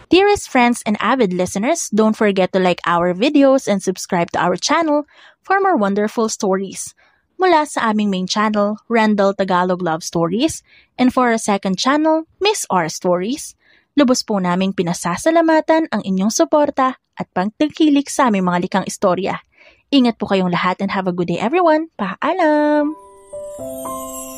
Dearest friends and avid listeners, don't forget to like our videos and subscribe to our channel for more wonderful stories mula sa aming main channel, Randall Tagalog Love Stories, and for our second channel, Miss R Stories. Lubos po naming pinasasalamatan ang inyong suporta at pagtangkilik sa aming mga likang istorya. Ingat po kayong lahat and have a good day everyone. Paalam! Thank